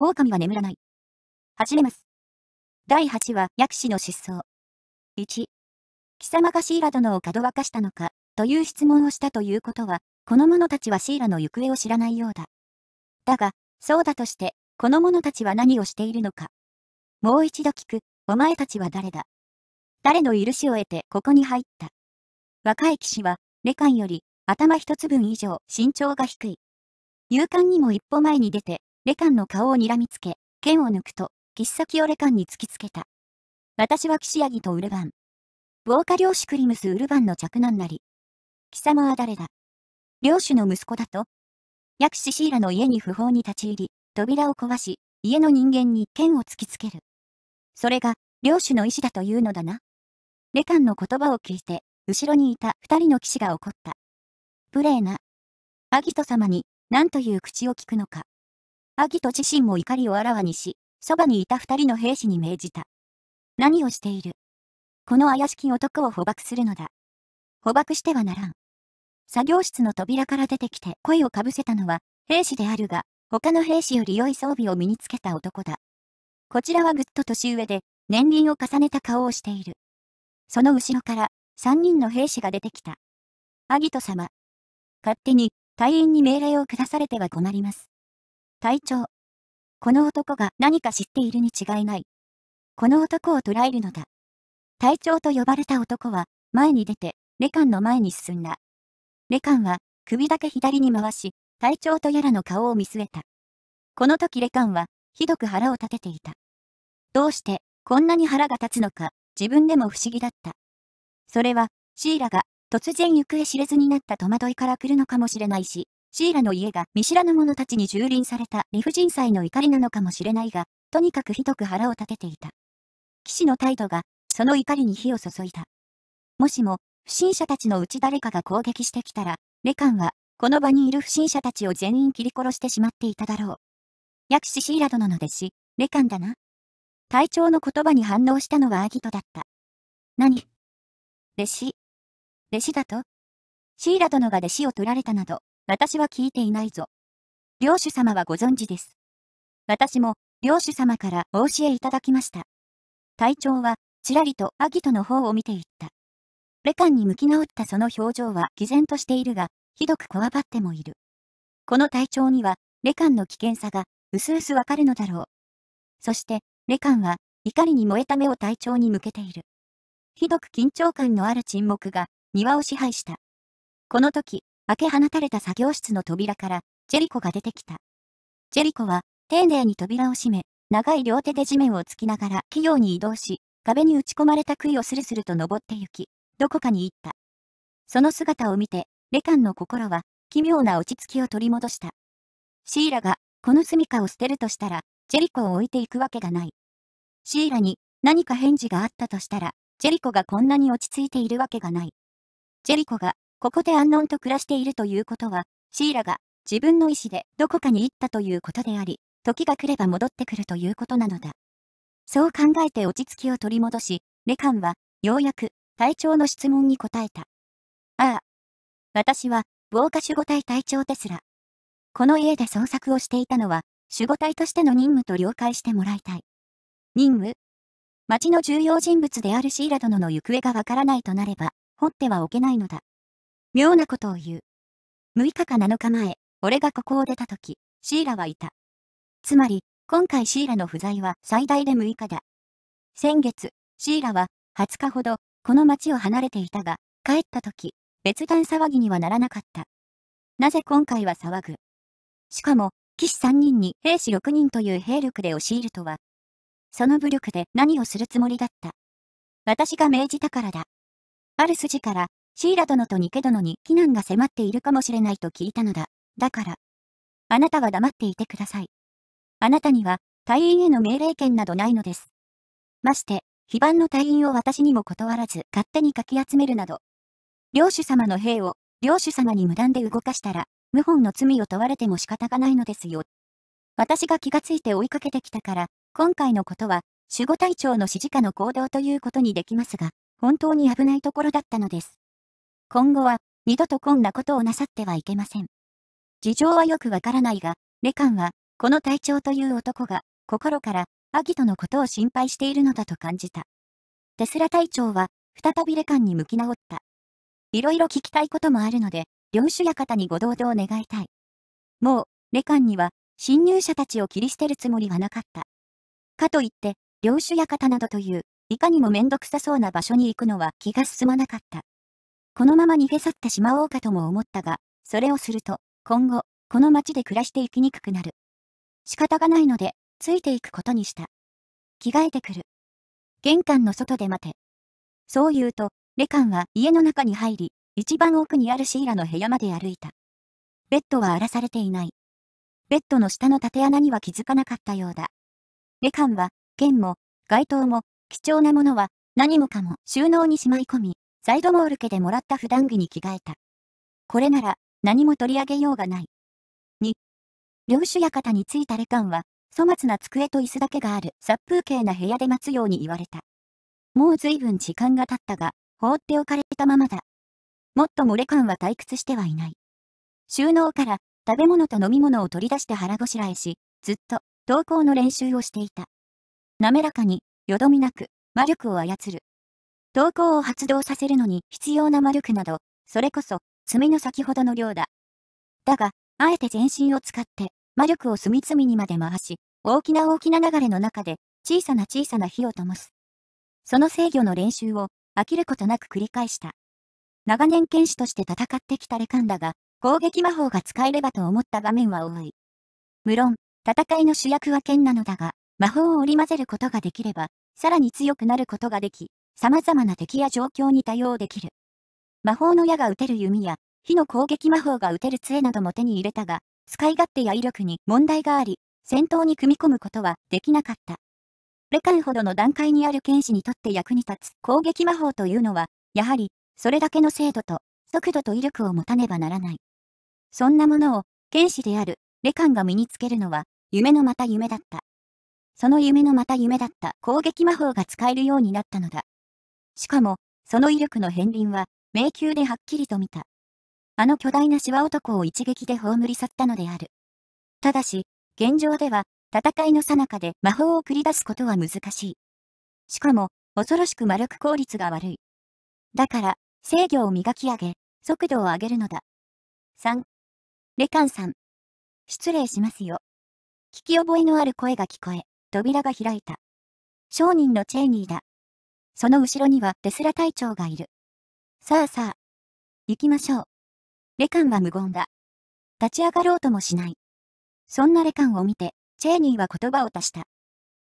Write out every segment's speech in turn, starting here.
狼は眠らない。始めます。第8話、薬師の失踪。1、貴様がシーラ殿を門わかしたのか、という質問をしたということは、この者たちはシーラの行方を知らないようだ。だが、そうだとして、この者たちは何をしているのか。もう一度聞く、お前たちは誰だ誰の許しを得てここに入った若い騎士は、レカンより頭一つ分以上身長が低い。勇敢にも一歩前に出てレカンの顔を睨みつけ、剣を抜くと、岸先をレカンに突きつけた。私は岸ヤギとウルバン。防火漁師クリムス・ウルバンの着難なり。貴様は誰だ領主の息子だと薬師シーラの家に不法に立ち入り、扉を壊し、家の人間に剣を突きつける。それが、領主の意志だというのだな。レカンの言葉を聞いて、後ろにいた二人の騎士が怒った。無礼な。アギト様に、何という口を聞くのか。アギト自身も怒りをあらわにし、そばにいた二人の兵士に命じた。何をしているこの怪しき男を捕獲するのだ。捕獲してはならん。作業室の扉から出てきて声をかぶせたのは、兵士であるが、他の兵士より良い装備を身につけた男だ。こちらはぐっと年上で、年輪を重ねた顔をしている。その後ろから、三人の兵士が出てきた。アギト様。勝手に、隊員に命令を下されては困ります。隊長。この男が何か知っているに違いない。この男を捕らえるのだ。隊長と呼ばれた男は、前に出て、レカンの前に進んだ。レカンは、首だけ左に回し、隊長とやらの顔を見据えた。この時レカンは、ひどく腹を立てていた。どうして、こんなに腹が立つのか、自分でも不思議だった。それは、シーラが、突然行方知れずになった戸惑いから来るのかもしれないし、シーラの家が見知らぬ者たちに蹂躙された理不尽祭の怒りなのかもしれないが、とにかくひどく腹を立てていた。騎士の態度が、その怒りに火を注いだ。もしも、不審者たちのうち誰かが攻撃してきたら、レカンは、この場にいる不審者たちを全員切り殺してしまっていただろう。薬師シーラ殿の弟子、レカンだな。隊長の言葉に反応したのはアギトだった。何弟子。弟子だとシーラ殿が弟子を取られたなど、私は聞いていないぞ。領主様はご存知です。私も、領主様からお教えいただきました。隊長は、ちらりとアギトの方を見ていった。レカンに向き直ったその表情は毅然としているが、ひどくこわばってもいる。この隊長には、レカンの危険さが、うすうすわかるのだろう。そして、レカンは、怒りに燃えた目を隊長に向けている。ひどく緊張感のある沈黙が、庭を支配した。この時、開け放たれた作業室の扉から、ジェリコが出てきた。ジェリコは、丁寧に扉を閉め、長い両手で地面をつきながら器用に移動し、壁に打ち込まれた杭をスルスルと登って行き、どこかに行った。その姿を見て、レカンの心は、奇妙な落ち着きを取り戻した。シーラが、この住処を捨てるとしたら、ジェリコを置いていくわけがない。シーラに、何か返事があったとしたら、ジェリコがこんなに落ち着いているわけがない。ジェリコが、ここで安穏と暮らしているということは、シーラが自分の意志でどこかに行ったということであり、時が来れば戻ってくるということなのだ。そう考えて落ち着きを取り戻し、レカンは、ようやく、隊長の質問に答えた。ああ。私は、防火守護隊隊長ですら。この家で捜索をしていたのは、守護隊としての任務と了解してもらいたい。任務町の重要人物であるシーラ殿の行方がわからないとなれば、掘ってはおけないのだ。妙なことを言う。6日か7日前、俺がここを出た時、シーラはいた。つまり、今回シーラの不在は最大で6日だ。先月、シーラは20日ほどこの町を離れていたが、帰った時、別段騒ぎにはならなかった。なぜ今回は騒ぐしかも、騎士3人に兵士6人という兵力で押し入るとは、その武力で何をするつもりだった。私が命じたからだ。ある筋からシーラ殿とニケ殿に避難が迫っているかもしれないと聞いたのだ。だから、あなたは黙っていてください。あなたには、隊員への命令権などないのです。まして、非番の隊員を私にも断らず勝手にかき集めるなど、領主様の兵を領主様に無断で動かしたら、謀反の罪を問われても仕方がないのですよ。私が気がついて追いかけてきたから、今回のことは、守護隊長の指示下の行動ということにできますが、本当に危ないところだったのです。今後は、二度とこんなことをなさってはいけません。事情はよくわからないが、レカンは、この隊長という男が、心から、アギトのことを心配しているのだと感じた。テスラ隊長は、再びレカンに向き直った。いろいろ聞きたいこともあるので、領主館にご同道願いたい。もう、レカンには、侵入者たちを切り捨てるつもりはなかった。かといって、領主館などという、いかにもめんどくさそうな場所に行くのは気が進まなかった。このまま逃げ去ってしまおうかとも思ったが、それをすると、今後、この町で暮らしていきにくくなる。仕方がないので、ついていくことにした。着替えてくる。玄関の外で待て。そう言うと、レカンは家の中に入り、一番奥にあるシーラの部屋まで歩いた。ベッドは荒らされていない。ベッドの下の縦穴には気づかなかったようだ。レカンは、剣も、街灯も、貴重なものは、何もかも収納にしまい込み、サイドモール家でもらった普段着に着替えた。これなら、何も取り上げようがない。2、領主館に着いたレカンは、粗末な机と椅子だけがある殺風景な部屋で待つように言われた。もう随分時間が経ったが、放っておかれたままだ。もっともレカンは退屈してはいない。収納から食べ物と飲み物を取り出して腹ごしらえし、ずっと投稿の練習をしていた。滑らかに、よどみなく、魔力を操る。投稿を発動させるのに必要な魔力など、それこそ、爪の先ほどの量だ。だが、あえて全身を使って、魔力を隅々にまで回し、大きな大きな流れの中で、小さな小さな火を灯す。その制御の練習を、飽きることなく繰り返した。長年剣士として戦ってきたレカンだが、攻撃魔法が使えればと思った場面は多い。無論、戦いの主役は剣なのだが、魔法を織り交ぜることができれば、さらに強くなることができ、様々な敵や状況に対応できる。魔法の矢が撃てる弓や、火の攻撃魔法が撃てる杖なども手に入れたが、使い勝手や威力に問題があり、戦闘に組み込むことはできなかった。レカンほどの段階にある剣士にとって役に立つ攻撃魔法というのは、やはり、それだけの精度と、速度と威力を持たねばならない。そんなものを、剣士である、レカンが身につけるのは、夢のまた夢だった。その夢のまた夢だった攻撃魔法が使えるようになったのだ。しかも、その威力の片鱗は、迷宮ではっきりと見た。あの巨大なシワ男を一撃で葬り去ったのである。ただし、現状では、戦いの最中で魔法を繰り出すことは難しい。しかも、恐ろしく魔力効率が悪い。だから、制御を磨き上げ、速度を上げるのだ。3. レカンさん。失礼しますよ。聞き覚えのある声が聞こえ、扉が開いた。商人のチェイニーだ。その後ろにはテスラ隊長がいる。さあさあ。行きましょう。レカンは無言だ。立ち上がろうともしない。そんなレカンを見て、チェーニーは言葉を足した。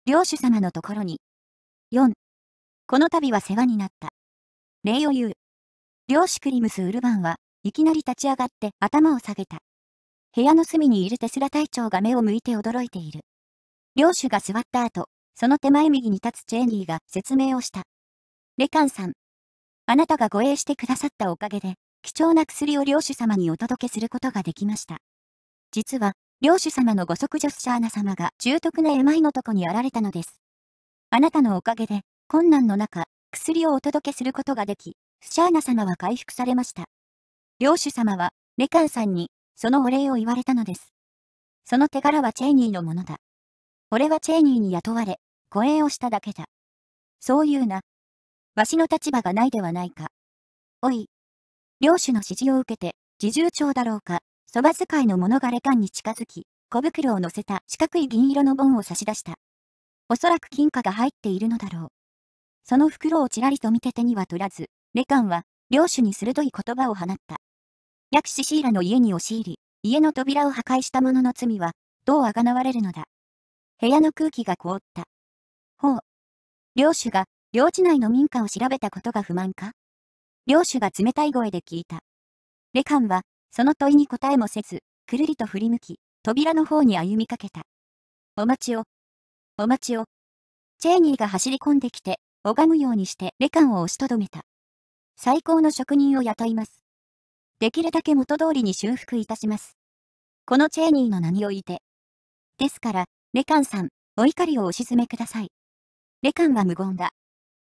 領主様のところに。4。この度は世話になった。礼を言う。領主クリムス・ウルバンは、いきなり立ち上がって頭を下げた。部屋の隅にいるテスラ隊長が目を向いて驚いている。領主が座った後、その手前右に立つチェーニーが説明をした。レカンさん。あなたが護衛してくださったおかげで、貴重な薬を領主様にお届けすることができました。実は、領主様のご息女スシャーナ様が重篤な病のとこにあられたのです。あなたのおかげで、困難の中、薬をお届けすることができ、スシャーナ様は回復されました。領主様は、レカンさんに、そのお礼を言われたのです。その手柄はチェイニーのものだ。俺はチェイニーに雇われ、護衛をしただけだ。そういうな、わしの立場がないではないか。おい。領主の指示を受けて、自重長だろうか、そば使いの者がレカンに近づき、小袋を乗せた四角い銀色の盆を差し出した。おそらく金貨が入っているのだろう。その袋をちらりと見て手には取らず、レカンは、領主に鋭い言葉を放った。薬師シーラの家に押し入り、家の扉を破壊した者の罪は、どうあがなわれるのだ。部屋の空気が凍った。ほう。領主が領地内の民家を調べたことが不満か領主が冷たい声で聞いた。レカンは、その問いに答えもせず、くるりと振り向き、扉の方に歩みかけた。お待ちを。お待ちを。チェーニーが走り込んできて、拝むようにしてレカンを押しとどめた。最高の職人を雇います。できるだけ元通りに修復いたします。このチェーニーの名において。ですから、レカンさん、お怒りをお沈めください。レカンは無言だ。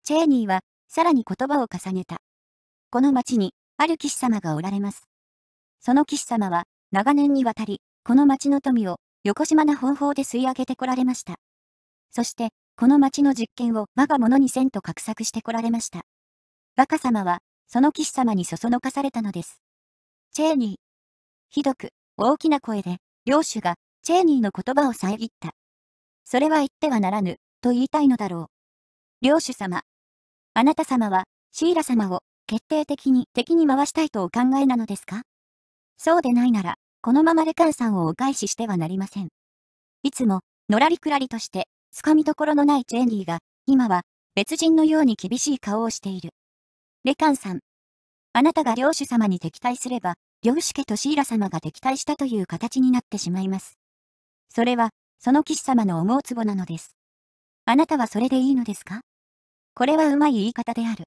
チェーニーは、さらに言葉を重ねた。この町に、ある騎士様がおられます。その騎士様は、長年にわたり、この町の富を、横島な方法で吸い上げてこられました。そして、この町の実験を我が物にせんと画策してこられました。若様は、その騎士様にそそのかされたのです。チェーニー。ひどく、大きな声で、領主が、チェーニーの言葉を遮った。それは言ってはならぬ、と言いたいのだろう。領主様、あなた様は、シーラ様を、決定的に敵に回したいとお考えなのですかそうでないなら、このままレカンさんをお返ししてはなりません。いつも、のらりくらりとして、つかみどころのないチェンリーが、今は、別人のように厳しい顔をしている。レカンさん。あなたが領主様に敵対すれば、領主家とシーラ様が敵対したという形になってしまいます。それは、その騎士様の思うつぼなのです。あなたはそれでいいのですかこれはうまい言い方である。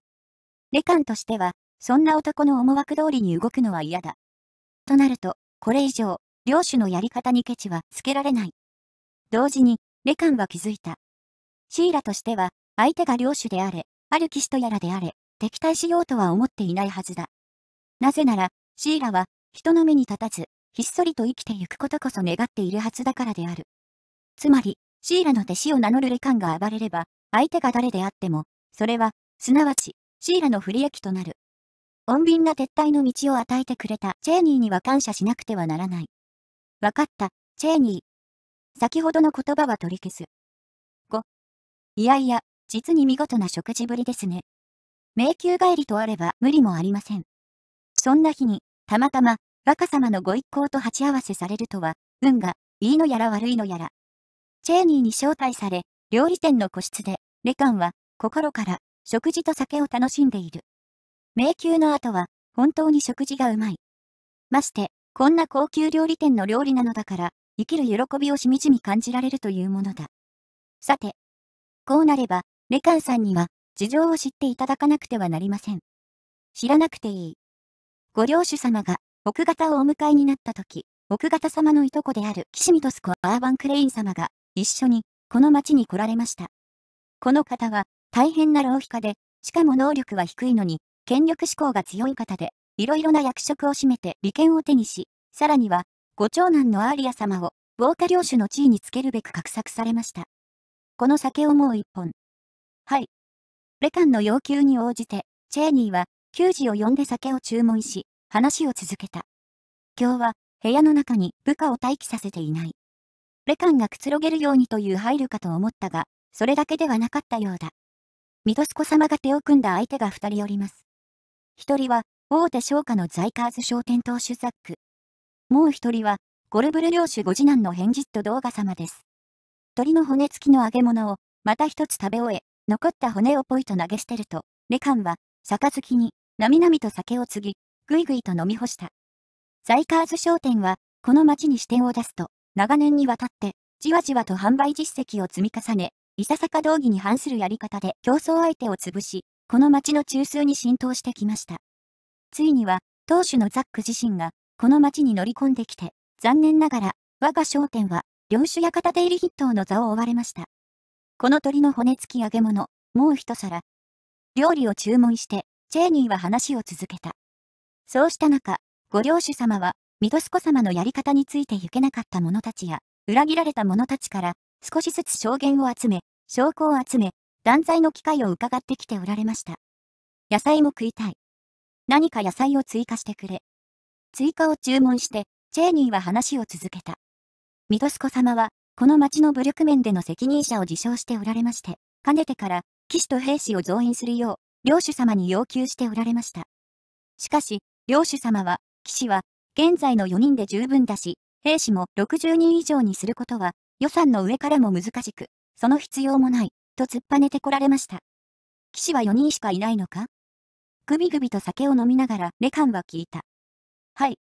レカンとしては、そんな男の思惑通りに動くのは嫌だ。となると、これ以上、領主のやり方にケチはつけられない。同時に、レカンは気づいた。シーラとしては、相手が領主であれ、ある騎士とやらであれ、敵対しようとは思っていないはずだ。なぜなら、シーラは、人の目に立たず、ひっそりと生きてゆくことこそ願っているはずだからである。つまり、シーラの弟子を名乗るレカンが暴れれば、相手が誰であっても、それは、すなわち、シーラの不利益となる。穏便な撤退の道を与えてくれたチェーニーには感謝しなくてはならない。わかった、チェーニー。先ほどの言葉は取り消す。5。いやいや、実に見事な食事ぶりですね。迷宮帰りとあれば無理もありません。そんな日に、たまたま、若様のご一行と鉢合わせされるとは、運が、いいのやら悪いのやら。チェーニーに招待され、料理店の個室で、レカンは、心から食事と酒を楽しんでいる。迷宮の後は本当に食事がうまい。まして、こんな高級料理店の料理なのだから、生きる喜びをしみじみ感じられるというものだ。さて、こうなれば、レカンさんには事情を知っていただかなくてはなりません。知らなくていい。ご領主様が奥方をお迎えになった時、奥方様のいとこであるキシミトスコ・アーバン・クレイン様が一緒にこの町に来られました。この方は大変な浪費家で、しかも能力は低いのに、権力志向が強い方で、いろいろな役職を占めて利権を手にし、さらには、ご長男のアーリア様を、防火領主の地位につけるべく画策されました。この酒をもう一本。はい。レカンの要求に応じて、チェーニーは、給仕を呼んで酒を注文し、話を続けた。今日は、部屋の中に部下を待機させていない。レカンがくつろげるようにという配慮かと思ったが、それだけではなかったようだ。ミドスコ様が手を組んだ相手が2人おります。1人は、大手商家のザイカーズ商店投手ザック。もう1人は、ゴルブル領主ご次男のヘンジット動画様です。鳥の骨付きの揚げ物を、また一つ食べ終え、残った骨をポイと投げ捨てると、レカンは、杯に、なみなみと酒を継ぎ、ぐいぐいと飲み干した。ザイカーズ商店は、この町に支店を出すと、長年にわたって、じわじわと販売実績を積み重ね、いささか道義に反するやり方で競争相手を潰し、この町の中枢に浸透してきました。ついには、当主のザック自身が、この町に乗り込んできて、残念ながら、我が商店は、領主や片手入り筆頭の座を追われました。この鳥の骨付き揚げ物、もう一皿。料理を注文して、チェーニーは話を続けた。そうした中、ご領主様は、ミドスコ様のやり方について行けなかった者たちや、裏切られた者たちから、少しずつ証言を集め、証拠を集め、断罪の機会を伺ってきておられました。野菜も食いたい。何か野菜を追加してくれ。追加を注文して、チェーニーは話を続けた。ミドスコ様は、この町の武力面での責任者を自称しておられまして、かねてから、騎士と兵士を増員するよう、領主様に要求しておられました。しかし、領主様は、騎士は、現在の4人で十分だし、兵士も60人以上にすることは、予算の上からも難しく、その必要もない、と突っぱねてこられました。騎士は4人しかいないのかぐびぐびと酒を飲みながらレカンは聞いた。はい。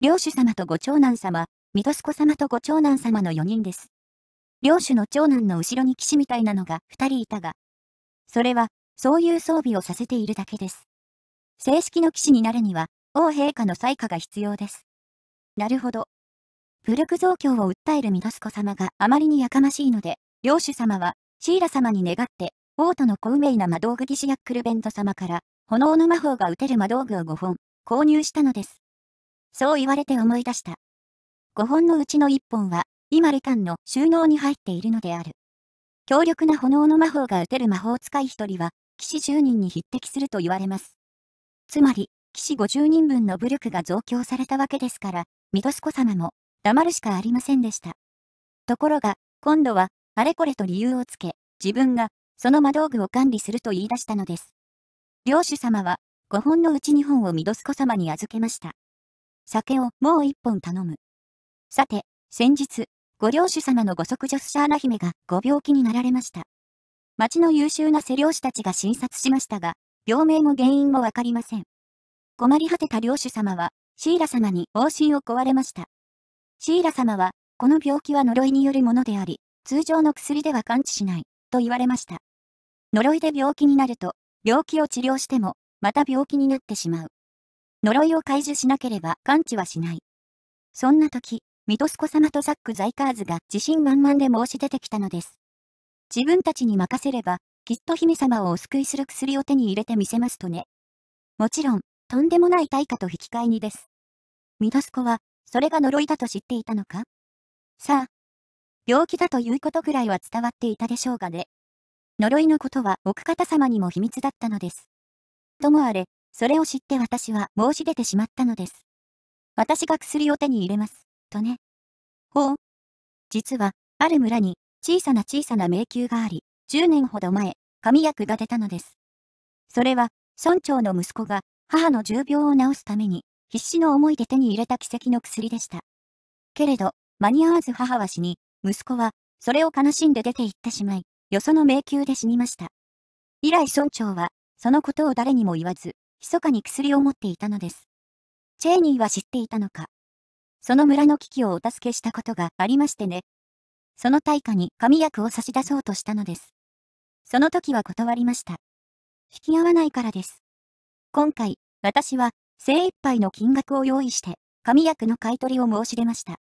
領主様とご長男様、水戸コ様とご長男様の4人です。領主の長男の後ろに騎士みたいなのが2人いたが、それは、そういう装備をさせているだけです。正式の騎士になるには、王陛下の裁下が必要です。なるほど。武力増強を訴える水戸子様があまりにやかましいので、領主様は、シーラ様に願って、王都の高名な魔道具騎士ヤックルベント様から、炎の魔法が打てる魔道具を5本、購入したのです。そう言われて思い出した。5本のうちの1本は、今ルタンの収納に入っているのである。強力な炎の魔法が打てる魔法使い1人は、騎士10人に匹敵すると言われます。つまり、騎士50人分の武力が増強されたわけですから、ミドスコ様も黙るしかありませんでした。ところが、今度は、あれこれと理由をつけ、自分が、その魔道具を管理すると言い出したのです。領主様は、5本のうち2本をミドスコ様に預けました。酒をもう1本頼む。さて、先日、ご領主様のご息女スシャーナ姫がご病気になられました。町の優秀な世領主たちが診察しましたが、病名も原因もわかりません。困り果てた領主様は、シーラ様に往診を請われました。シーラ様は、この病気は呪いによるものであり、通常の薬では完治しない、と言われました。呪いで病気になると、病気を治療しても、また病気になってしまう。呪いを解除しなければ完治はしない。そんな時、ミトスコ様とザック・ザイカーズが自信満々で申し出てきたのです。自分たちに任せれば、きっと姫様をお救いする薬を手に入れてみせますとね。もちろん、とんでもない対価と引き換えにです。ミトスコは、それが呪いだと知っていたのかさあ、病気だということぐらいは伝わっていたでしょうがね。呪いのことは奥方様にも秘密だったのです。ともあれ、それを知って私は申し出てしまったのです。私が薬を手に入れます、とね。ほう。実は、ある村に小さな小さな迷宮があり、10年ほど前、神薬が出たのです。それは、村長の息子が母の重病を治すために必死の思いで手に入れた奇跡の薬でした。けれど、間に合わず母は死に、息子は、それを悲しんで出て行ってしまい、よその迷宮で死にました。以来村長は、そのことを誰にも言わず、密かに薬を持っていたのです。チェーニーは知っていたのか。その村の危機をお助けしたことがありましてね。その対価に神薬を差し出そうとしたのです。その時は断りました。引き合わないからです。今回、私は精一杯の金額を用意して、紙薬の買い取りを申し出ました。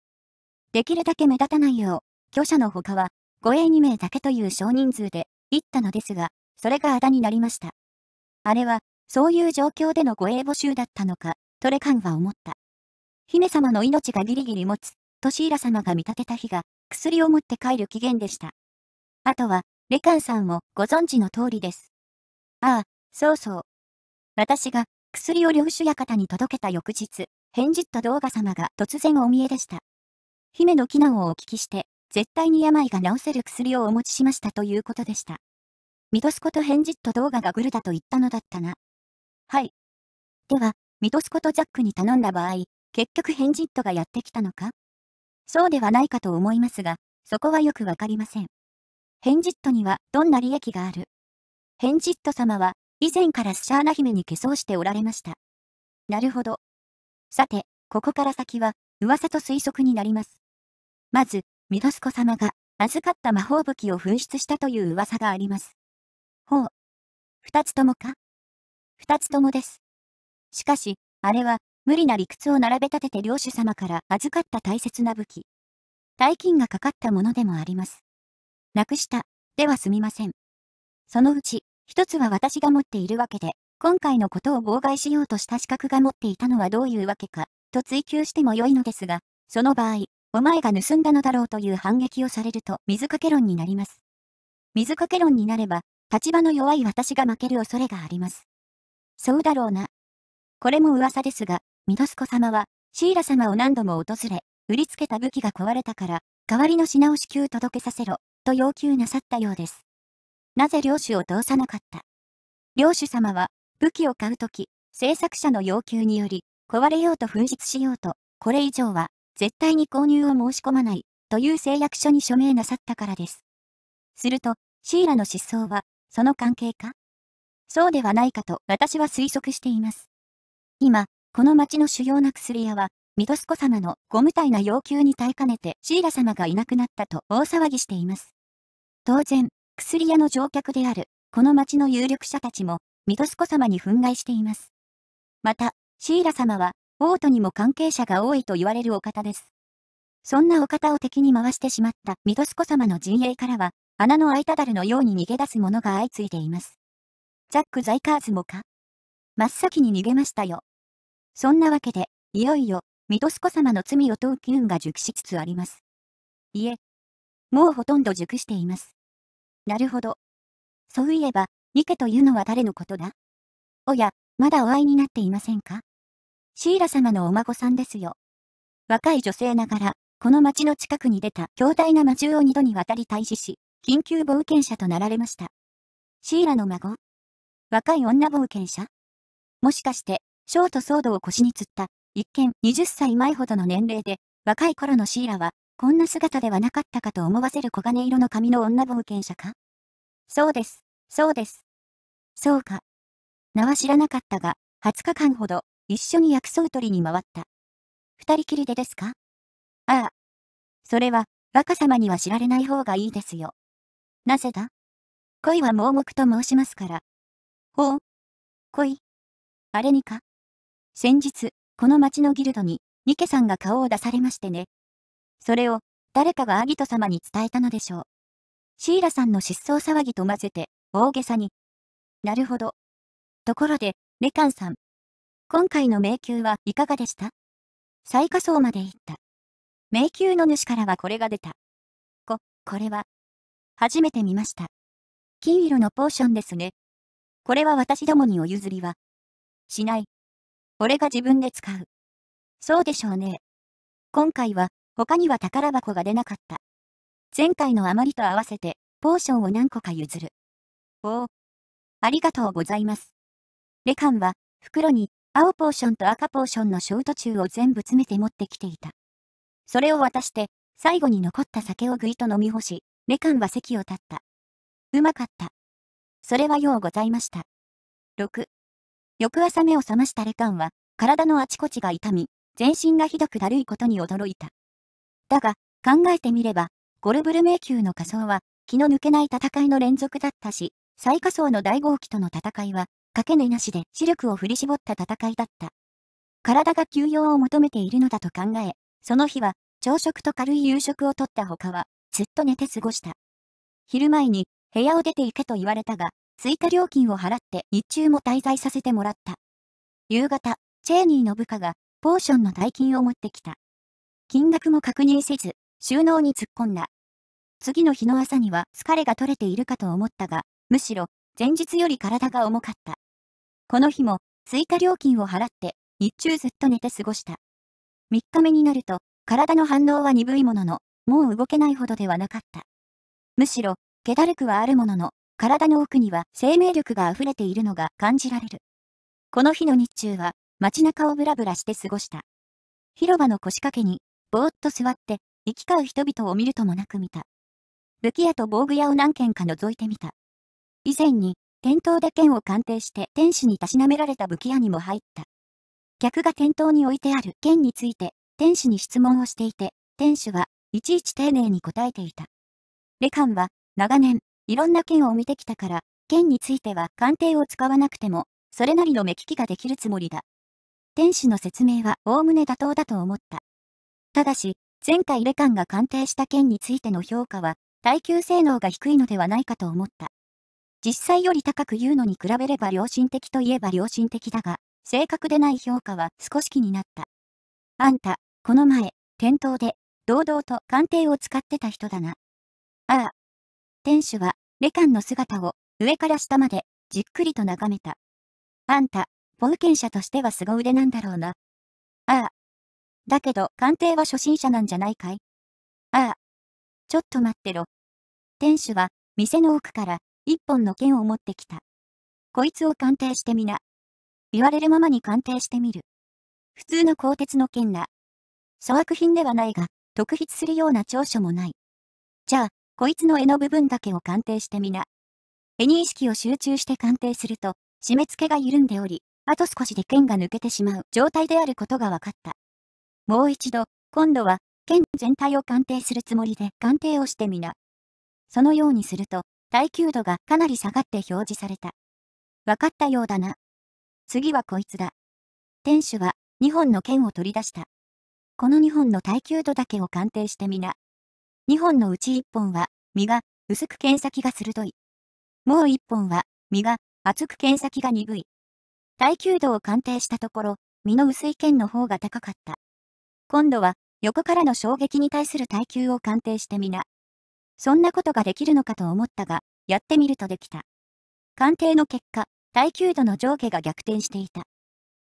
できるだけ目立たないよう、虚者の他は、護衛2名だけという少人数で、行ったのですが、それがあだになりました。あれは、そういう状況での護衛募集だったのか、トレカンは思った。姫様の命がギリギリ持つ、とシーラ様が見立てた日が、薬を持って帰る期限でした。あとは、レカンさんもご存知の通りです。ああ、そうそう。私が薬を領主館に届けた翌日、返事った動画様が突然お見えでした。姫の避難をお聞きして、絶対に病が治せる薬をお持ちしましたということでした。ミトスコとヘンジット動画がグルだと言ったのだったな。はい。では、ミトスコとジャックに頼んだ場合、結局ヘンジットがやってきたのかそうではないかと思いますが、そこはよくわかりません。ヘンジットにはどんな利益があるヘンジット様は以前からスシャーナ姫に化粧しておられました。なるほど。さて、ここから先は、噂と推測になります。まず、ミドスコ様が、預かった魔法武器を紛失したという噂があります。ほう。二つともか二つともです。しかし、あれは、無理な理屈を並べ立てて領主様から預かった大切な武器。大金がかかったものでもあります。なくした、ではすみません。そのうち、一つは私が持っているわけで、今回のことを妨害しようとした資格が持っていたのはどういうわけか、と追求しても良いのですが、その場合、お前が盗んだのだろうという反撃をされると水かけ論になります。水かけ論になれば、立場の弱い私が負ける恐れがあります。そうだろうな。これも噂ですが、ミドスコ様は、シーラ様を何度も訪れ、売りつけた武器が壊れたから、代わりの品を至急届けさせろ、と要求なさったようです。なぜ領主を通さなかった領主様は、武器を買うとき、制作者の要求により、壊れようと紛失しようと、これ以上は、絶対に購入を申し込まない、という誓約書に署名なさったからです。すると、シーラの失踪は、その関係かそうではないかと私は推測しています。今、この町の主要な薬屋は、ミトスコ様のご無体な要求に耐えかねてシーラ様がいなくなったと大騒ぎしています。当然、薬屋の乗客である、この町の有力者たちも、ミトスコ様に憤慨しています。また、シーラ様は、王都にも関係者が多いと言われるお方です。そんなお方を敵に回してしまったミトスコ様の陣営からは、穴の開いただるのように逃げ出す者が相次いでいます。ザック・ザイカーズもか真っ先に逃げましたよ。そんなわけで、いよいよ、ミトスコ様の罪を問う機運が熟しつつあります。いえ、もうほとんど熟しています。なるほど。そういえば、リケというのは誰のことだおや、まだお会いになっていませんかシーラ様のお孫さんですよ。若い女性ながら、この町の近くに出た強大な魔獣を二度にわたり退治し、緊急冒険者となられました。シーラの孫若い女冒険者もしかして、ショートソードを腰に釣った、一見20歳前ほどの年齢で、若い頃のシーラは、こんな姿ではなかったかと思わせる黄金色の髪の女冒険者かそうです、そうです。そうか。名は知らなかったが、20日間ほど、一緒に薬草取りに回った。二人きりでですかああ。それは、若様には知られない方がいいですよ。なぜだ恋は盲目と申しますから。ほう。恋。あれにか先日、この町のギルドに、ニケさんが顔を出されましてね。それを誰かがアギト様に伝えたのでしょう。シーラさんの失踪騒ぎと混ぜて、大げさに。なるほど。ところで、レカンさん。今回の迷宮はいかがでした最下層まで行った。迷宮の主からはこれが出た。こ、これは。初めて見ました。金色のポーションですね。これは私どもにお譲りは。しない。俺が自分で使う。そうでしょうね。今回は他には宝箱が出なかった。前回の余りと合わせて、ポーションを何個か譲る。おお。ありがとうございます。レカンは、袋に、青ポーションと赤ポーションのショート中を全部詰めて持ってきていた。それを渡して、最後に残った酒をぐいと飲み干し、レカンは席を立った。うまかった。それはようございました。6。翌朝目を覚ましたレカンは、体のあちこちが痛み、全身がひどくだるいことに驚いた。だが、考えてみれば、ゴルブル迷宮の仮想は、気の抜けない戦いの連続だったし、最下層の大号機との戦いは、かけいなしで視力を振り絞った戦いだった。体が休養を求めているのだと考え、その日は、朝食と軽い夕食をとった他は、ずっと寝て過ごした。昼前に、部屋を出て行けと言われたが、追加料金を払って日中も滞在させてもらった。夕方、チェーニーの部下が、ポーションの代金を持ってきた。金額も確認せず、収納に突っ込んだ。次の日の朝には疲れが取れているかと思ったが、むしろ、前日より体が重かった。この日も、追加料金を払って、日中ずっと寝て過ごした。3日目になると、体の反応は鈍いものの、もう動けないほどではなかった。むしろ、気だるくはあるものの、体の奥には生命力が溢れているのが感じられる。この日の日中は、街中をぶらぶらして過ごした。広場の腰掛けにぼーっと座って、行き交う人々を見るともなく見た。武器屋と防具屋を何軒か覗いてみた。以前に、店頭で剣を鑑定して店主にたしなめられた武器屋にも入った。客が店頭に置いてある剣について、店主に質問をしていて、店主はいちいち丁寧に答えていた。レカンは、長年、いろんな剣を見てきたから、剣については鑑定を使わなくても、それなりの目利きができるつもりだ。店主の説明はおおむね妥当だと思った。ただし、前回レカンが鑑定した件についての評価は、耐久性能が低いのではないかと思った。実際より高く言うのに比べれば良心的といえば良心的だが、正確でない評価は少し気になった。あんた、この前、店頭で、堂々と鑑定を使ってた人だな。ああ。店主は、レカンの姿を、上から下まで、じっくりと眺めた。あんた、冒険者としては凄腕なんだろうな。ああ。だけど鑑定は初心者なんじゃないかいああ。ちょっと待ってろ。店主は店の奥から一本の剣を持ってきた。こいつを鑑定してみな。言われるままに鑑定してみる。普通の鋼鉄の剣だ。粗悪品ではないが、特筆するような長所もない。じゃあ、こいつの柄の部分だけを鑑定してみな。絵に意識を集中して鑑定すると、締め付けが緩んでおり、あと少しで剣が抜けてしまう状態であることが分かった。もう一度、今度は、県全体を鑑定するつもりで鑑定をしてみな。そのようにすると、耐久度がかなり下がって表示された。わかったようだな。次はこいつだ。店主は、2本の剣を取り出した。この2本の耐久度だけを鑑定してみな。2本のうち1本は、身が、薄く剣先が鋭い。もう1本は、身が、厚く剣先が鈍い。耐久度を鑑定したところ、身の薄い剣の方が高かった。今度は横からの衝撃に対する耐久を鑑定してみな。そんなことができるのかと思ったが、やってみるとできた。鑑定の結果、耐久度の上下が逆転していた。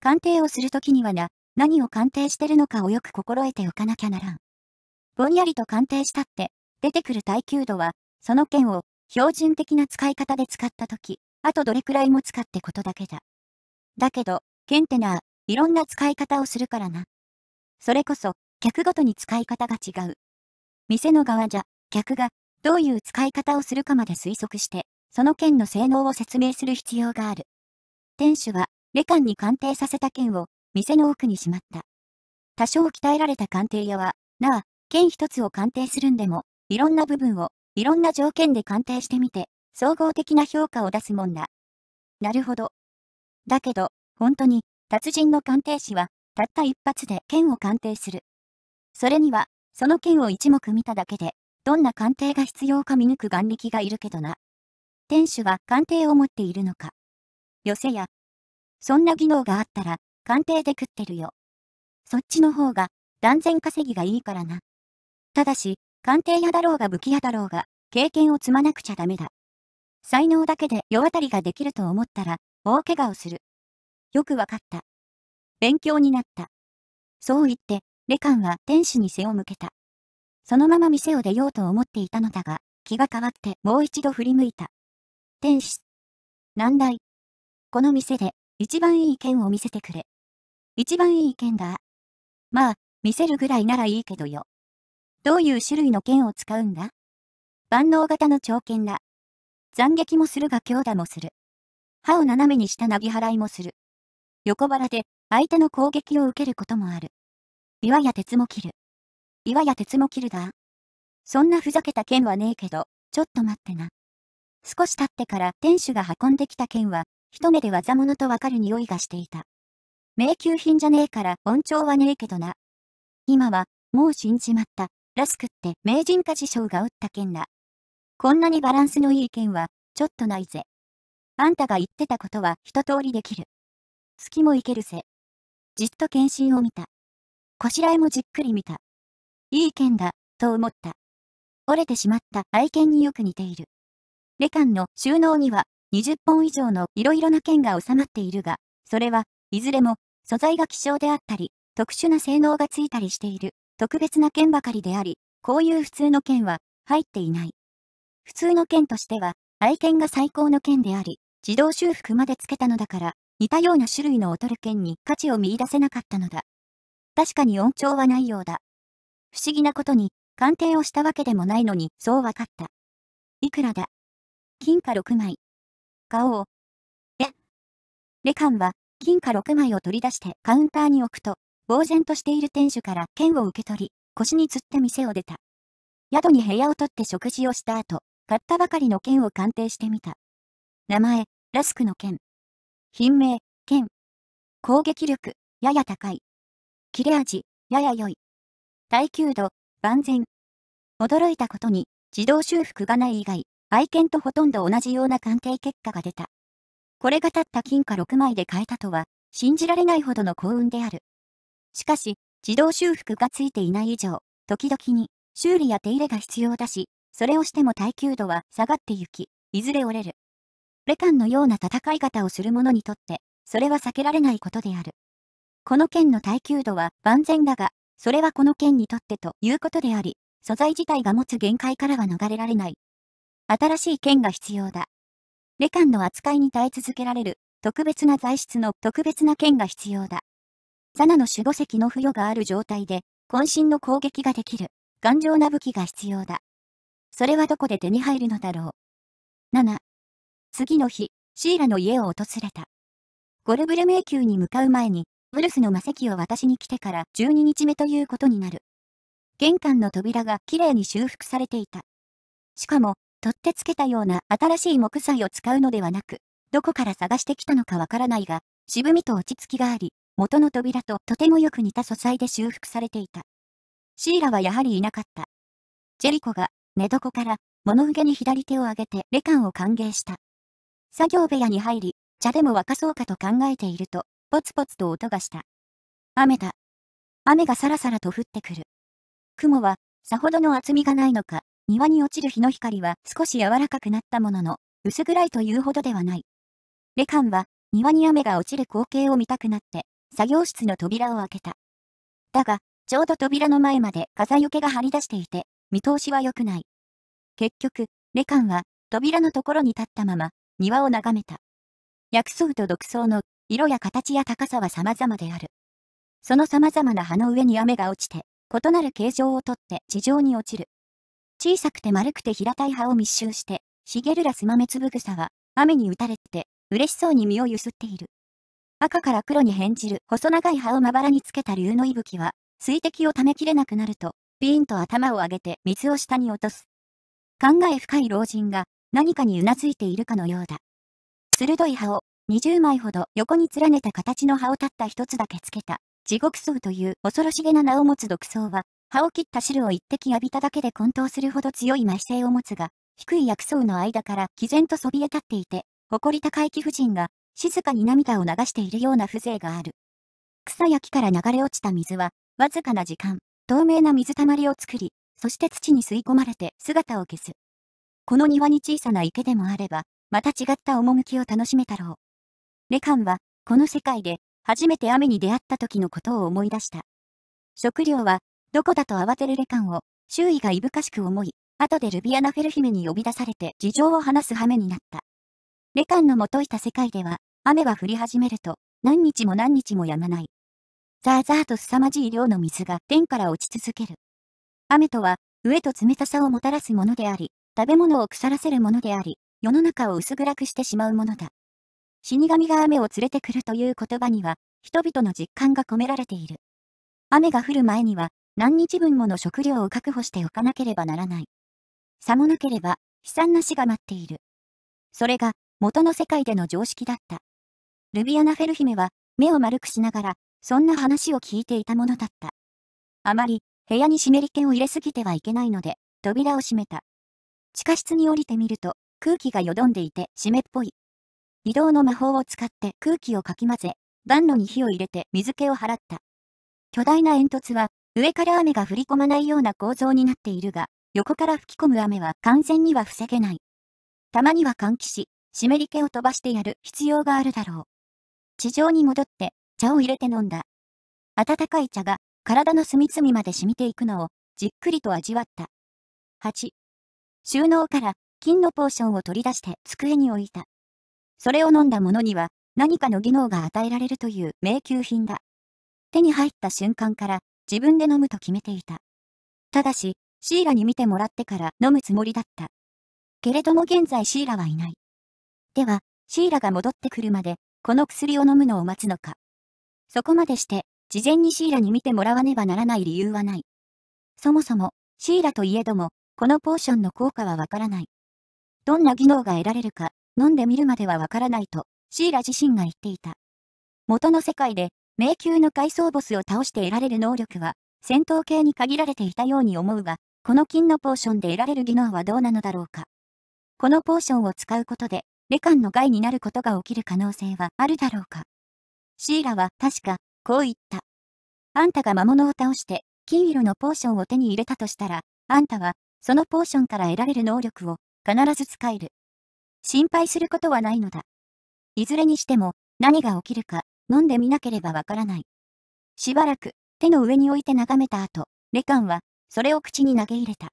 鑑定をするときにはな、何を鑑定してるのかをよく心得ておかなきゃならん。ぼんやりと鑑定したって、出てくる耐久度は、その剣を標準的な使い方で使ったとき、あとどれくらいも使ってことだけだ。だけど、剣ってな、いろんな使い方をするからな。それこそ、客ごとに使い方が違う。店の側じゃ、客が、どういう使い方をするかまで推測して、その券の性能を説明する必要がある。店主は、レカンに鑑定させた券を、店の奥にしまった。多少鍛えられた鑑定屋は、なあ、剣一つを鑑定するんでも、いろんな部分を、いろんな条件で鑑定してみて、総合的な評価を出すもんだ。なるほど。だけど、本当に、達人の鑑定士は、たった一発で剣を鑑定する。それには、その剣を一目見ただけで、どんな鑑定が必要か見抜く眼力がいるけどな。店主は鑑定を持っているのか。寄せや。そんな技能があったら、鑑定で食ってるよ。そっちの方が、断然稼ぎがいいからな。ただし、鑑定屋だろうが武器屋だろうが、経験を積まなくちゃダメだ。才能だけで世渡りができると思ったら、大怪我をする。よくわかった。勉強になった。そう言って、レカンは天使に背を向けた。そのまま店を出ようと思っていたのだが、気が変わってもう一度振り向いた。天使。難題。この店で一番いい剣を見せてくれ。一番いい剣だ。まあ、見せるぐらいならいいけどよ。どういう種類の剣を使うんだ万能型の長剣だ。斬撃もするが強打もする。歯を斜めにしたなぎ払いもする。横腹で相手の攻撃を受けることもある。岩や鉄も切る。岩や鉄も切るだ。そんなふざけた剣はねえけど、ちょっと待ってな。少し経ってから店主が運んできた剣は、一目で技物とわかる匂いがしていた。迷宮品じゃねえから恩寵はねえけどな。今は、もう死んじまった、ラスクって名人家事象が打った剣だ。こんなにバランスのいい剣は、ちょっとないぜ。あんたが言ってたことは一通りできる。月もいけるぜ。じっと検診を見た。こしらえもじっくり見た。いい剣だ、と思った。折れてしまった愛犬によく似ている。レカンの収納には20本以上の色々な剣が収まっているが、それはいずれも素材が希少であったり、特殊な性能がついたりしている特別な剣ばかりであり、こういう普通の剣は入っていない。普通の剣としては愛犬が最高の剣であり、自動修復までつけたのだから、似たような種類の劣る剣に価値を見だせなかったのだ。確かに音調はないようだ。不思議なことに、鑑定をしたわけでもないのに、そう分かった。いくらだ金貨6枚。買おう。えレカンは、金貨6枚を取り出してカウンターに置くと、呆然としている店主から剣を受け取り、腰に吊って店を出た。宿に部屋を取って食事をした後、買ったばかりの剣を鑑定してみた。名前、ラスクの剣。品名、剣。攻撃力、やや高い。切れ味、やや良い。耐久度、万全。驚いたことに、自動修復がない以外、愛犬とほとんど同じような鑑定結果が出た。これがたった金貨6枚で買えたとは、信じられないほどの幸運である。しかし、自動修復がついていない以上、時々に修理や手入れが必要だし、それをしても耐久度は下がってゆき、いずれ折れる。レカンのような戦い方をする者にとって、それは避けられないことである。この剣の耐久度は万全だが、それはこの剣にとってということであり、素材自体が持つ限界からは逃れられない。新しい剣が必要だ。レカンの扱いに耐え続けられる、特別な材質の特別な剣が必要だ。ザナの守護石の付与がある状態で、渾身の攻撃ができる、頑丈な武器が必要だ。それはどこで手に入るのだろう。7、次の日、シーラの家を訪れた。ゴルブル迷宮に向かう前に、ウルフの魔石を私に来てから12日目ということになる。玄関の扉がきれいに修復されていた。しかも、取ってつけたような新しい木材を使うのではなく、どこから探してきたのかわからないが、渋みと落ち着きがあり、元の扉ととてもよく似た素材で修復されていた。シーラはやはりいなかった。ジェリコが寝床から物憂げに左手を上げてレカンを歓迎した。作業部屋に入り、茶でも沸かそうかと考えていると、ポツポツと音がした。雨だ。雨がさらさらと降ってくる。雲は、さほどの厚みがないのか、庭に落ちる日の光は少し柔らかくなったものの、薄暗いというほどではない。レカンは、庭に雨が落ちる光景を見たくなって、作業室の扉を開けた。だが、ちょうど扉の前まで風よけが張り出していて、見通しは良くない。結局、レカンは、扉のところに立ったまま、庭を眺めた。薬草と毒草の色や形や高さは様々である。その様々な葉の上に雨が落ちて、異なる形状をとって地上に落ちる。小さくて丸くて平たい葉を密集して、茂るらす豆粒草は、雨に打たれて、嬉しそうに身をゆすっている。赤から黒に変じる細長い葉をまばらにつけた竜の息吹は、水滴を溜めきれなくなると、ピーンと頭を上げて水を下に落とす。考え深い老人が、何かにうなずいているかのようだ。鋭い葉を20枚ほど横に連ねた形の葉を立った一つだけつけた、地獄草という恐ろしげな名を持つ毒草は、葉を切った汁を一滴浴びただけで混沌するほど強い埋性を持つが、低い薬草の間から毅然とそびえ立っていて、誇り高い貴婦人が静かに涙を流しているような風情がある。草や木から流れ落ちた水は、わずかな時間、透明な水たまりを作り、そして土に吸い込まれて姿を消す。この庭に小さな池でもあれば、また違った趣を楽しめたろう。レカンは、この世界で、初めて雨に出会った時のことを思い出した。食料は、どこだと慌てるレカンを、周囲がいぶかしく思い、後でルビアナフェル姫に呼び出されて事情を話す羽目になった。レカンの元いた世界では、雨は降り始めると、何日も何日も止まない。ザーザーと凄まじい量の水が天から落ち続ける。雨とは、飢えと冷たさをもたらすものであり、食べ物を腐らせるものであり、世の中を薄暗くしてしまうものだ。死神が雨を連れてくるという言葉には、人々の実感が込められている。雨が降る前には、何日分もの食料を確保しておかなければならない。さもなければ、悲惨な死が待っている。それが、元の世界での常識だった。ルビアナ・フェル姫は、目を丸くしながら、そんな話を聞いていたものだった。あまり、部屋に湿り気を入れすぎてはいけないので、扉を閉めた。地下室に降りてみると、空気がよどんでいて湿っぽい。移動の魔法を使って空気をかき混ぜ、暖炉に火を入れて水気を払った。巨大な煙突は、上から雨が降り込まないような構造になっているが、横から吹き込む雨は完全には防げない。たまには換気し、湿り気を飛ばしてやる必要があるだろう。地上に戻って、茶を入れて飲んだ。温かい茶が体の隅々まで染みていくのをじっくりと味わった。8. 収納から金のポーションを取り出して机に置いた。それを飲んだ者には何かの技能が与えられるという迷宮品だ。手に入った瞬間から自分で飲むと決めていた。ただし、シーラに見てもらってから飲むつもりだった。けれども現在シーラはいない。では、シーラが戻ってくるまで、この薬を飲むのを待つのか。そこまでして、事前にシーラに見てもらわねばならない理由はない。そもそも、シーラといえども、このポーションの効果はわからない。どんな技能が得られるか、飲んでみるまではわからないと、シーラ自身が言っていた。元の世界で、迷宮の階層ボスを倒して得られる能力は、戦闘系に限られていたように思うが、この金のポーションで得られる技能はどうなのだろうか。このポーションを使うことで、レカンの害になることが起きる可能性はあるだろうか。シーラは確か、こう言った。あんたが魔物を倒して、金色のポーションを手に入れたとしたら、あんたはそのポーションから得られる能力を必ず使える。心配することはないのだ。いずれにしても何が起きるか飲んでみなければわからない。しばらく手の上に置いて眺めた後、レカンはそれを口に投げ入れた。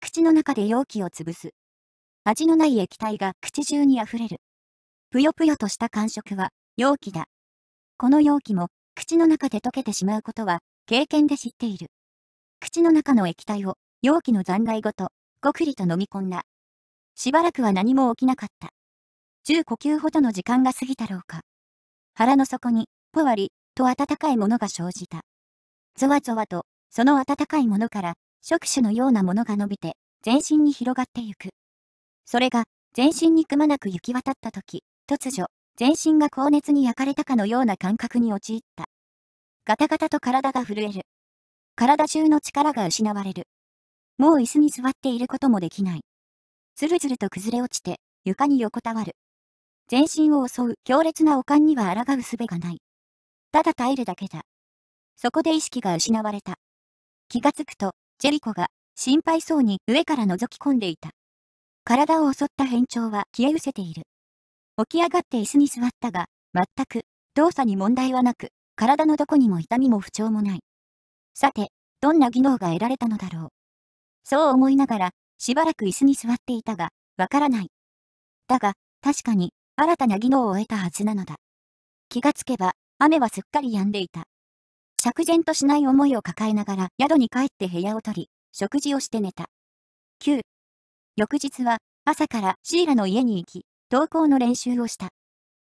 口の中で容器を潰す。味のない液体が口中に溢れる。ぷよぷよとした感触は容器だ。この容器も口の中で溶けてしまうことは経験で知っている。口の中の液体を容器の残骸ごと、ごくりと飲み込んだ。しばらくは何も起きなかった。十呼吸ほどの時間が過ぎたろうか。腹の底に、ぽわり、と温かいものが生じた。ぞわぞわと、その温かいものから、触手のようなものが伸びて、全身に広がってゆく。それが、全身にくまなく行き渡った時、突如、全身が高熱に焼かれたかのような感覚に陥った。ガタガタと体が震える。体中の力が失われる。もう椅子に座っていることもできない。ずるずると崩れ落ちて、床に横たわる。全身を襲う強烈な悪寒には抗う術がない。ただ耐えるだけだ。そこで意識が失われた。気がつくと、ジェリコが心配そうに上から覗き込んでいた。体を襲った変調は消え失せている。起き上がって椅子に座ったが、全く動作に問題はなく、体のどこにも痛みも不調もない。さて、どんな技能が得られたのだろう。そう思いながら、しばらく椅子に座っていたが、わからない。だが、確かに、新たな技能を得たはずなのだ。気がつけば、雨はすっかり止んでいた。釈然としない思いを抱えながら宿に帰って部屋を取り、食事をして寝た。9、翌日は朝からシーラの家に行き、登校の練習をした。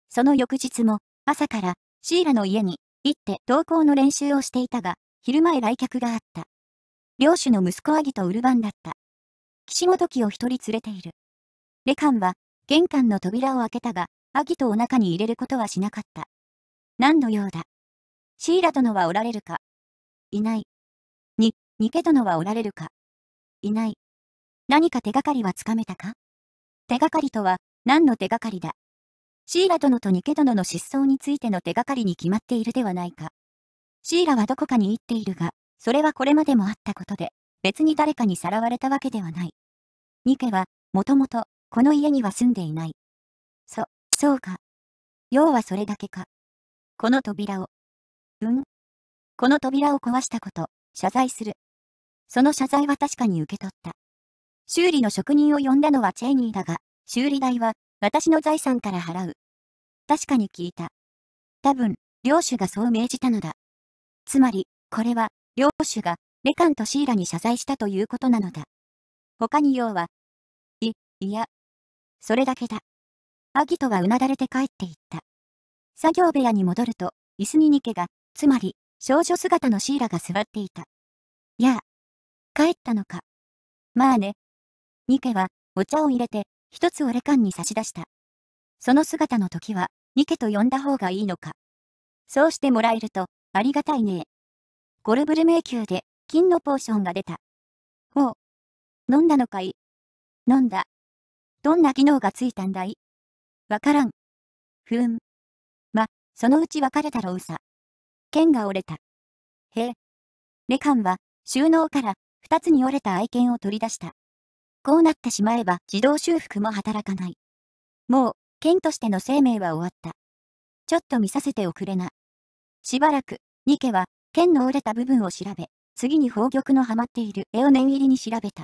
その翌日も朝からシーラの家に行って登校の練習をしていたが、昼前来客があった。領主の息子アギとウルバンだった。岸ごときを一人連れている。レカンは、玄関の扉を開けたが、アギとお腹に入れることはしなかった。何の用だ。シーラ殿はおられるか。いない。に、ニケ殿はおられるか。いない。何か手がかりはつかめたか手がかりとは、何の手がかりだ。シーラ殿とニケ殿の失踪についての手がかりに決まっているではないか。シーラはどこかに行っているが、それはこれまでもあったことで、別に誰かにさらわれたわけではない。ニケは、もともと、この家には住んでいない。そ、そうか。要はそれだけか。この扉を。うんこの扉を壊したこと、謝罪する。その謝罪は確かに受け取った。修理の職人を呼んだのはチェイニーだが、修理代は、私の財産から払う。確かに聞いた。多分、領主がそう命じたのだ。つまり、これは、領主が、レカンとシーラに謝罪したということなのだ。他に要は、い、いや、それだけだ。アギトはうなだれて帰っていった。作業部屋に戻ると、椅子にニケが、つまり、少女姿のシーラが座っていた。やあ。帰ったのか。まあね。ニケは、お茶を入れて、一つをレカンに差し出した。その姿の時は、ニケと呼んだ方がいいのか。そうしてもらえると、ありがたいね。ゴルブル迷宮で金のポーションが出た。ほう。飲んだのかい飲んだ。どんな技能がついたんだいわからん。ふーん。ま、そのうち別れたろうさ。剣が折れた。へえ。レカンは収納から二つに折れた愛犬を取り出した。こうなってしまえば自動修復も働かない。もう、剣としての生命は終わった。ちょっと見させておくれな。しばらく、ニケは剣の折れた部分を調べ、次に宝玉のハマっている絵を念入りに調べた。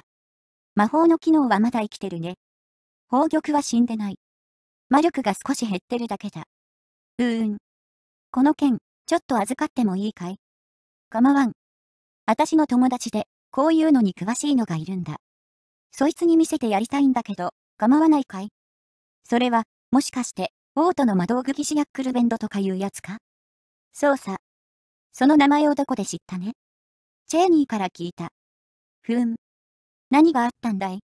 魔法の機能はまだ生きてるね。宝玉は死んでない。魔力が少し減ってるだけだ。うーん。この剣、ちょっと預かってもいいかい構わん。私の友達で、こういうのに詳しいのがいるんだ。そいつに見せてやりたいんだけど、構わないかいそれは、もしかして、王都の魔道具騎士ヤックルベンドとかいうやつかそうさ、その名前をどこで知ったねチェーニーから聞いた。ふーん。何があったんだい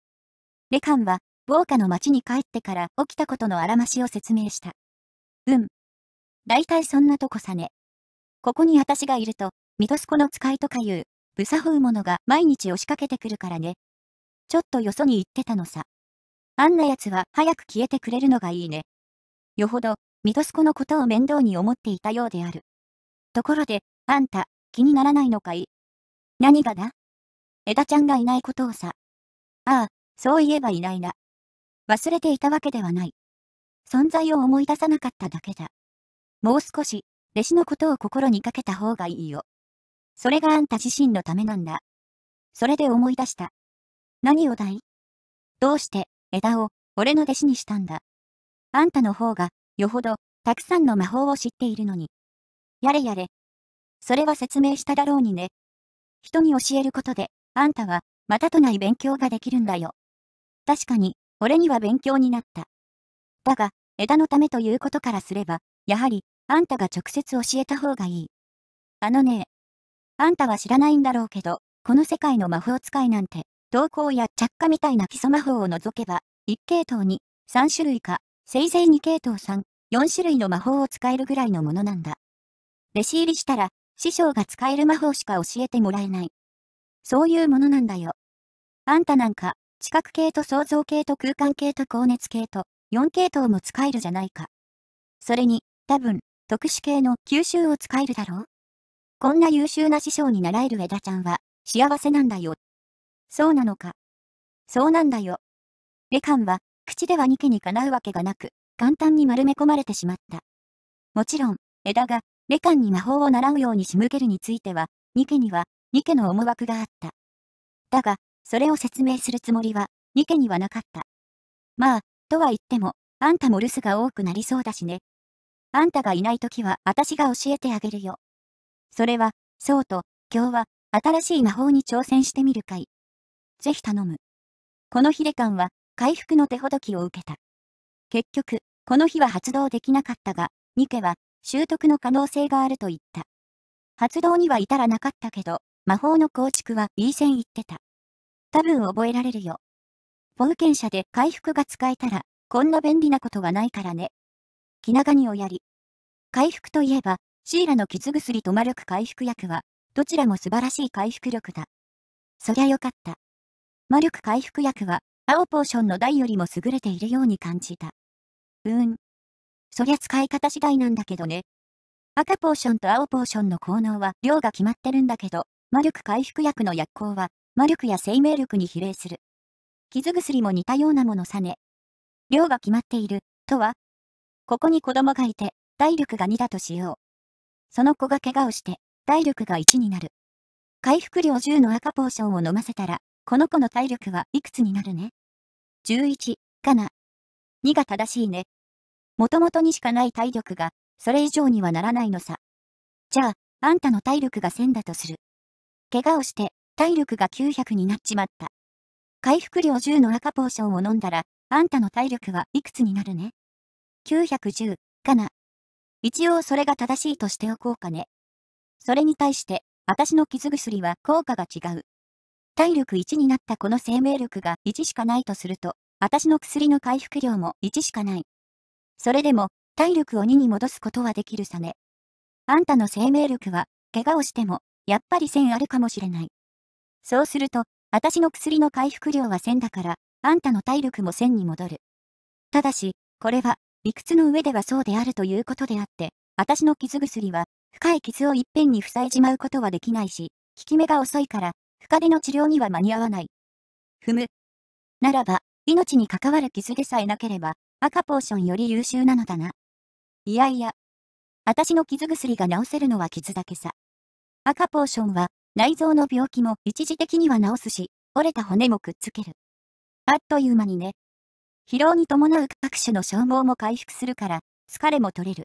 レカンは、ウォーカの町に帰ってから起きたことのあらましを説明した。うん。だいたいそんなとこさね。ここに私がいると、ミトスコの使いとかいう、ブサフうものが毎日押しかけてくるからね。ちょっとよそに行ってたのさ。あんな奴は早く消えてくれるのがいいね。よほど、ミトスコのことを面倒に思っていたようである。ところで、あんた、気にならないのかい何がだ枝ちゃんがいないことをさ。ああ、そういえばいないな。忘れていたわけではない。存在を思い出さなかっただけだ。もう少し、弟子のことを心にかけた方がいいよ。それがあんた自身のためなんだ。それで思い出した。何をだいどうして、枝を、俺の弟子にしたんだ。あんたの方が、よほど、たくさんの魔法を知っているのに。やれやれ、それは説明しただろうにね。人に教えることで、あんたは、またとない勉強ができるんだよ。確かに、俺には勉強になった。だが、枝のためということからすれば、やはり、あんたが直接教えた方がいい。あのねあんたは知らないんだろうけど、この世界の魔法使いなんて、投稿や着火みたいな基礎魔法を除けば、1系統に、3種類か、せいぜい2系統3、4種類の魔法を使えるぐらいのものなんだ。弟子入りしたら、師匠が使える魔法しか教えてもらえない。そういうものなんだよ。あんたなんか、知覚系と創造系と空間系と高熱系と、4系統も使えるじゃないか。それに、多分、特殊系の吸収を使えるだろうこんな優秀な師匠に習える枝ちゃんは、幸せなんだよ。そうなのか。そうなんだよ。レカンは、口ではニケにかなうわけがなく、簡単に丸め込まれてしまった。もちろん、枝がレカンに魔法を習うように仕向けるについては、ニケには、ニケの思惑があった。だが、それを説明するつもりは、ニケにはなかった。まあ、とは言っても、あんたも留守が多くなりそうだしね。あんたがいないときは、私が教えてあげるよ。それは、そうと、今日は、新しい魔法に挑戦してみるかい。ぜひ頼む。この日レカンは、回復の手ほどきを受けた。結局、この日は発動できなかったが、ニケは、習得の可能性があると言った。発動には至らなかったけど、魔法の構築は B 戦言ってた。多分覚えられるよ。冒険者で回復が使えたら、こんな便利なことはないからね。気長におやり。回復といえば、シーラの傷薬と魔力回復薬は、どちらも素晴らしい回復力だ。そりゃよかった。魔力回復薬は、青ポーションの台よりも優れているように感じた。うーん。そりゃ使い方次第なんだけどね。赤ポーションと青ポーションの効能は量が決まってるんだけど、魔力回復薬の薬効は魔力や生命力に比例する。傷薬も似たようなものさね。量が決まっている、とはここに子供がいて、体力が2だとしよう。その子が怪我をして、体力が1になる。回復量10の赤ポーションを飲ませたら、この子の体力はいくつになるね ?11 かな。2が正しいね。もともとにしかない体力が、それ以上にはならないのさ。じゃあ、あんたの体力が1000だとする。怪我をして、体力が900になっちまった。回復量10の赤ポーションを飲んだら、あんたの体力はいくつになるね ?910 かな。一応それが正しいとしておこうかね。それに対して、私の傷薬は効果が違う。体力1になったこの生命力が1しかないとすると、私の薬の回復量も1しかない。それでも、体力を2に戻すことはできるさね。あんたの生命力は、怪我をしても、やっぱり1000あるかもしれない。そうすると、私の薬の回復量は1000だから、あんたの体力も1000に戻る。ただし、これは、理屈の上ではそうであるということであって、私の傷薬は、深い傷をいっぺんに塞いじまうことはできないし、効き目が遅いから、深手の治療には間に合わない。ふむ。ならば、命に関わる傷でさえなければ、赤ポーションより優秀なのだな。いやいや。私の傷薬が治せるのは傷だけさ。赤ポーションは、内臓の病気も一時的には治すし、折れた骨もくっつける。あっという間にね。疲労に伴う各種の消耗も回復するから、疲れも取れる。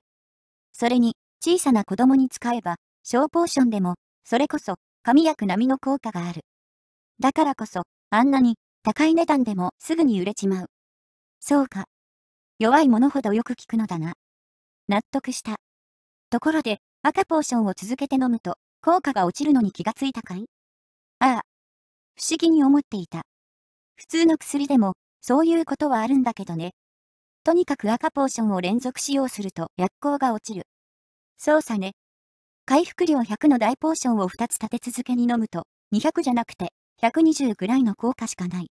それに、小さな子供に使えば、小ポーションでも、それこそ、神薬並みの効果がある。だからこそ、あんなに、高い値段でもすぐに売れちまう。そうか。弱いものほどよく効くのだな。納得した。ところで、赤ポーションを続けて飲むと、効果が落ちるのに気がついたかいああ。不思議に思っていた。普通の薬でも、そういうことはあるんだけどね。とにかく赤ポーションを連続使用すると薬効が落ちる。そうさね。回復量100の大ポーションを2つ立て続けに飲むと、200じゃなくて、120ぐらいの効果しかない。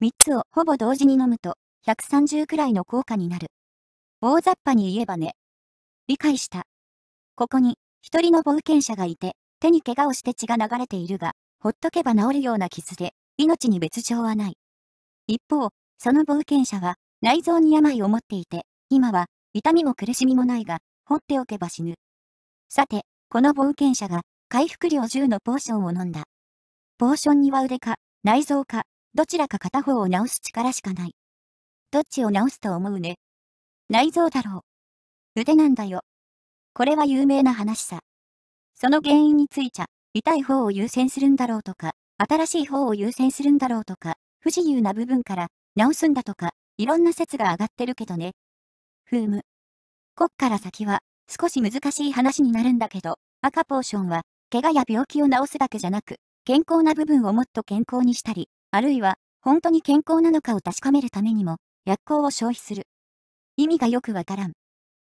3つをほぼ同時に飲むと、130くらいの効果になる。大雑把に言えばね。理解した。ここに、一人の冒険者がいて、手に怪我をして血が流れているが、ほっとけば治るような傷で、命に別状はない。一方、その冒険者は、内臓に病を持っていて、今は、痛みも苦しみもないが、放っておけば死ぬ。さて、この冒険者が、回復量10のポーションを飲んだ。ポーションには腕か、内臓か、どちらか片方を治す力しかない。どっちを直すと思うね。内臓だろう。腕なんだよ。これは有名な話さ。その原因についちゃ、痛い方を優先するんだろうとか、新しい方を優先するんだろうとか、不自由な部分から直すんだとか、いろんな説が上がってるけどね。ふーむ。こっから先は、少し難しい話になるんだけど、赤ポーションは、怪我や病気を治すだけじゃなく、健康な部分をもっと健康にしたり、あるいは、本当に健康なのかを確かめるためにも、薬効を消費する。意味がよくわからん。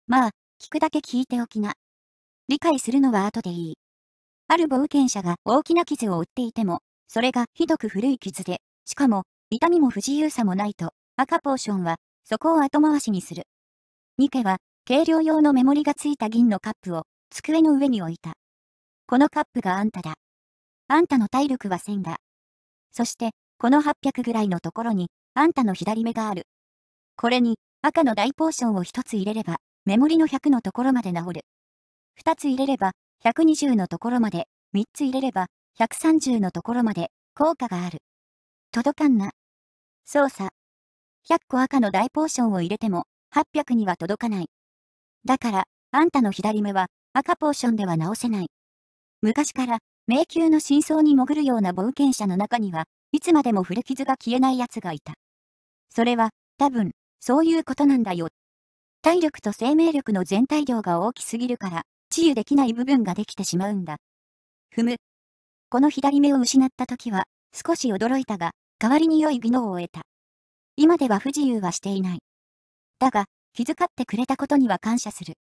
まあ、聞くだけ聞いておきな。理解するのは後でいい。ある冒険者が大きな傷を負っていても、それがひどく古い傷で、しかも、痛みも不自由さもないと、赤ポーションは、そこを後回しにする。ニケは、軽量用のメモリがついた銀のカップを、机の上に置いた。このカップがあんただ。あんたの体力は1000だ。そして、この800ぐらいのところに、あんたの左目がある。これに、赤の大ポーションを1つ入れれば、メモリの100のところまで治る。2つ入れれば、120のところまで、3つ入れれば、130のところまで、効果がある。届かんな。操作。100個赤の大ポーションを入れても、800には届かない。だから、あんたの左目は、赤ポーションでは直せない。昔から、迷宮の真相に潜るような冒険者の中には、いつまでも古傷が消えない奴がいた。それは、多分、そういうことなんだよ。体力と生命力の全体量が大きすぎるから、治癒できない部分ができてしまうんだ。ふむ。この左目を失った時は、少し驚いたが、代わりに良い技能を得た。今では不自由はしていない。だが、気遣ってくれたことには感謝する。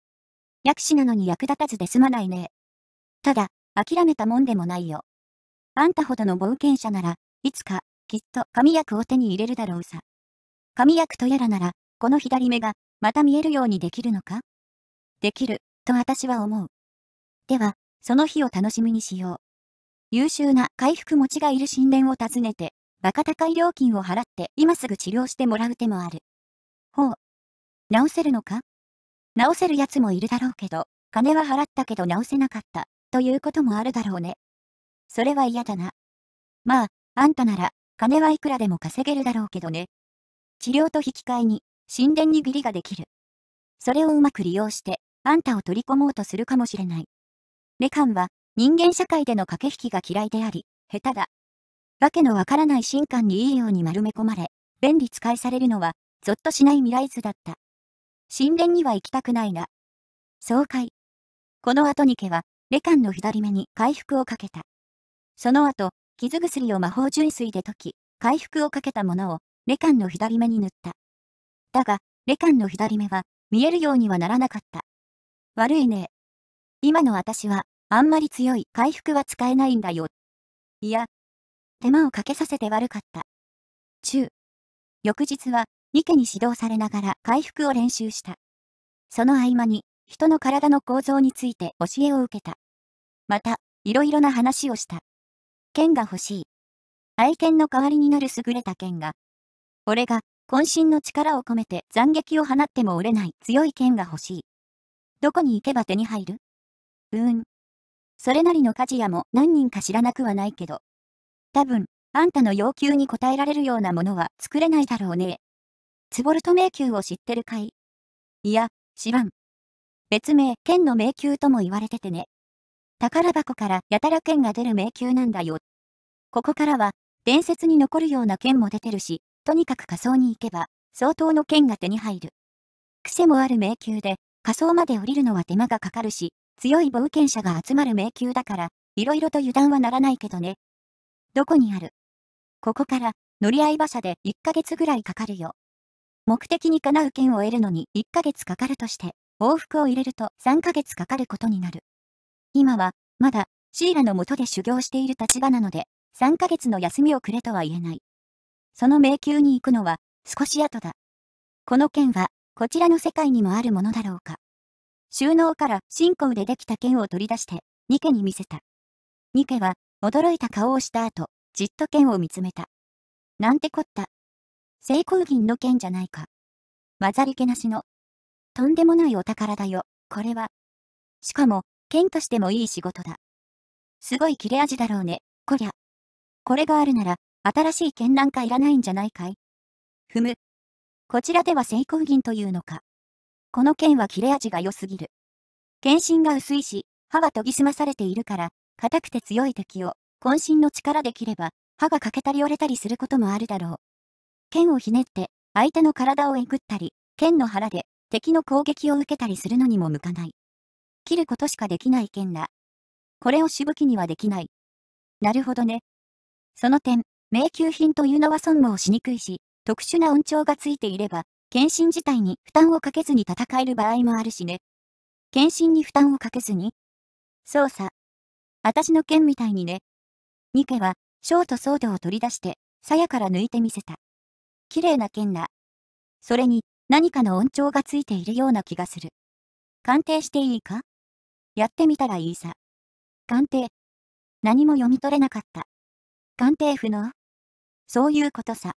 薬師なのに役立たずで済まないね。ただ、諦めたもんでもないよ。あんたほどの冒険者なら、いつか、きっと神薬を手に入れるだろうさ。神役とやらなら、この左目が、また見えるようにできるのかできる、と私は思う。では、その日を楽しみにしよう。優秀な回復持ちがいる神殿を訪ねて、馬鹿高い料金を払って今すぐ治療してもらう手もある。ほう。治せるのか治せる奴もいるだろうけど、金は払ったけど治せなかった、ということもあるだろうね。それは嫌だな。まあ、あんたなら、金はいくらでも稼げるだろうけどね。治療と引き換えに、神殿に義理ができる。それをうまく利用して、あんたを取り込もうとするかもしれない。レカンは、人間社会での駆け引きが嫌いであり、下手だ。わけのわからない神官にいいように丸め込まれ、便利使いされるのは、ぞっとしない未来図だった。神殿には行きたくないな。爽快。この後に家は、レカンの左目に回復をかけた。その後、傷薬を魔法純水で溶き、回復をかけたものをレカンの左目に塗った。だが、レカンの左目は、見えるようにはならなかった。悪いね今の私は、あんまり強い回復は使えないんだよ。いや、手間をかけさせて悪かった。中。翌日は、ニケに指導されながら回復を練習した。その合間に、人の体の構造について教えを受けた。また、いろいろな話をした。剣が欲しい。愛犬の代わりになる優れた剣が俺が、渾身の力を込めて斬撃を放っても折れない強い剣が欲しい。どこに行けば手に入るうーん。それなりの鍛冶屋も何人か知らなくはないけど。多分、あんたの要求に応えられるようなものは作れないだろうね。ツボルト迷宮を知ってるかいいや、知らん。別名、剣の迷宮とも言われててね。宝箱からやたら剣が出る迷宮なんだよ。ここからは、伝説に残るような剣も出てるし、とにかく仮想に行けば、相当の剣が手に入る。癖もある迷宮で、仮想まで降りるのは手間がかかるし、強い冒険者が集まる迷宮だから、いろいろと油断はならないけどね。どこにあるここから、乗り合い馬車で1ヶ月ぐらいかかるよ。目的にかなう剣を得るのに1ヶ月かかるとして、往復を入れると3ヶ月かかることになる。今は、まだ、シーラの元で修行している立場なので、3ヶ月の休みをくれとは言えない。その迷宮に行くのは少し後だ。この剣はこちらの世界にもあるものだろうか。収納から進行でできた剣を取り出してニケに見せた。ニケは驚いた顔をした後、じっと剣を見つめた。なんてこった。成功銀の剣じゃないか。混ざり気なしの。とんでもないお宝だよ、これは。しかも、剣としてもいい仕事だ。すごい切れ味だろうね、こりゃ。これがあるなら、新しい剣なんかいらないんじゃないかいふむ。こちらでは成功銀というのか。この剣は切れ味が良すぎる。剣心が薄いし、歯は研ぎ澄まされているから、硬くて強い敵を、渾身の力で切れば、歯が欠けたり折れたりすることもあるだろう。剣をひねって、相手の体をえぐったり、剣の腹で、敵の攻撃を受けたりするのにも向かない。切ることしかできない剣だ。これをしぶきにはできない。なるほどね。その点、迷宮品というのは損耗しにくいし、特殊な音調がついていれば、検診自体に負担をかけずに戦える場合もあるしね。検診に負担をかけずに操作。私の剣みたいにね。ニケは、ショートソードを取り出して、鞘から抜いてみせた。綺麗な剣だ。それに、何かの音調がついているような気がする。鑑定していいかやってみたらいいさ。鑑定。何も読み取れなかった。鑑定不能そういうことさ。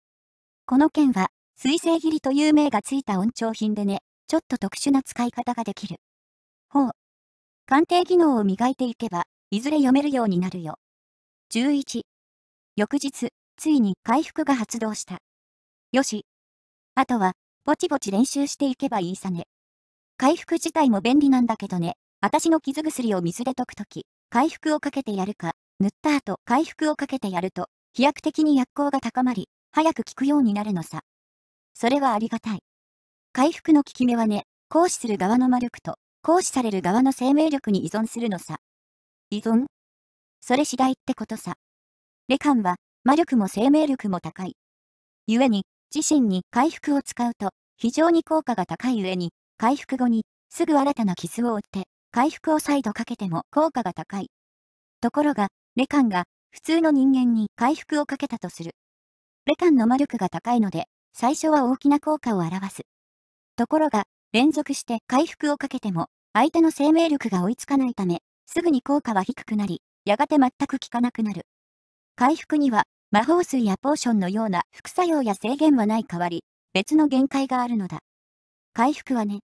この剣は、水星切りという名がついた温調品でね、ちょっと特殊な使い方ができる。ほう。鑑定技能を磨いていけば、いずれ読めるようになるよ。11。翌日、ついに回復が発動した。よし。あとは、ぼちぼち練習していけばいいさね。回復自体も便利なんだけどね、私の傷薬を水で溶くとき、回復をかけてやるか、塗った後回復をかけてやると、飛躍的に薬効が高まり、早く効くようになるのさ。それはありがたい。回復の効き目はね、行使する側の魔力と、行使される側の生命力に依存するのさ。依存それ次第ってことさ。レカンは、魔力も生命力も高い。故に、自身に回復を使うと、非常に効果が高い上に、回復後に、すぐ新たな傷を負って、回復を再度かけても効果が高い。ところが、レカンが普通の人間に回復をかけたとする。レカンの魔力が高いので、最初は大きな効果を表す。ところが、連続して回復をかけても、相手の生命力が追いつかないため、すぐに効果は低くなり、やがて全く効かなくなる。回復には、魔法水やポーションのような副作用や制限はない代わり、別の限界があるのだ。回復はね、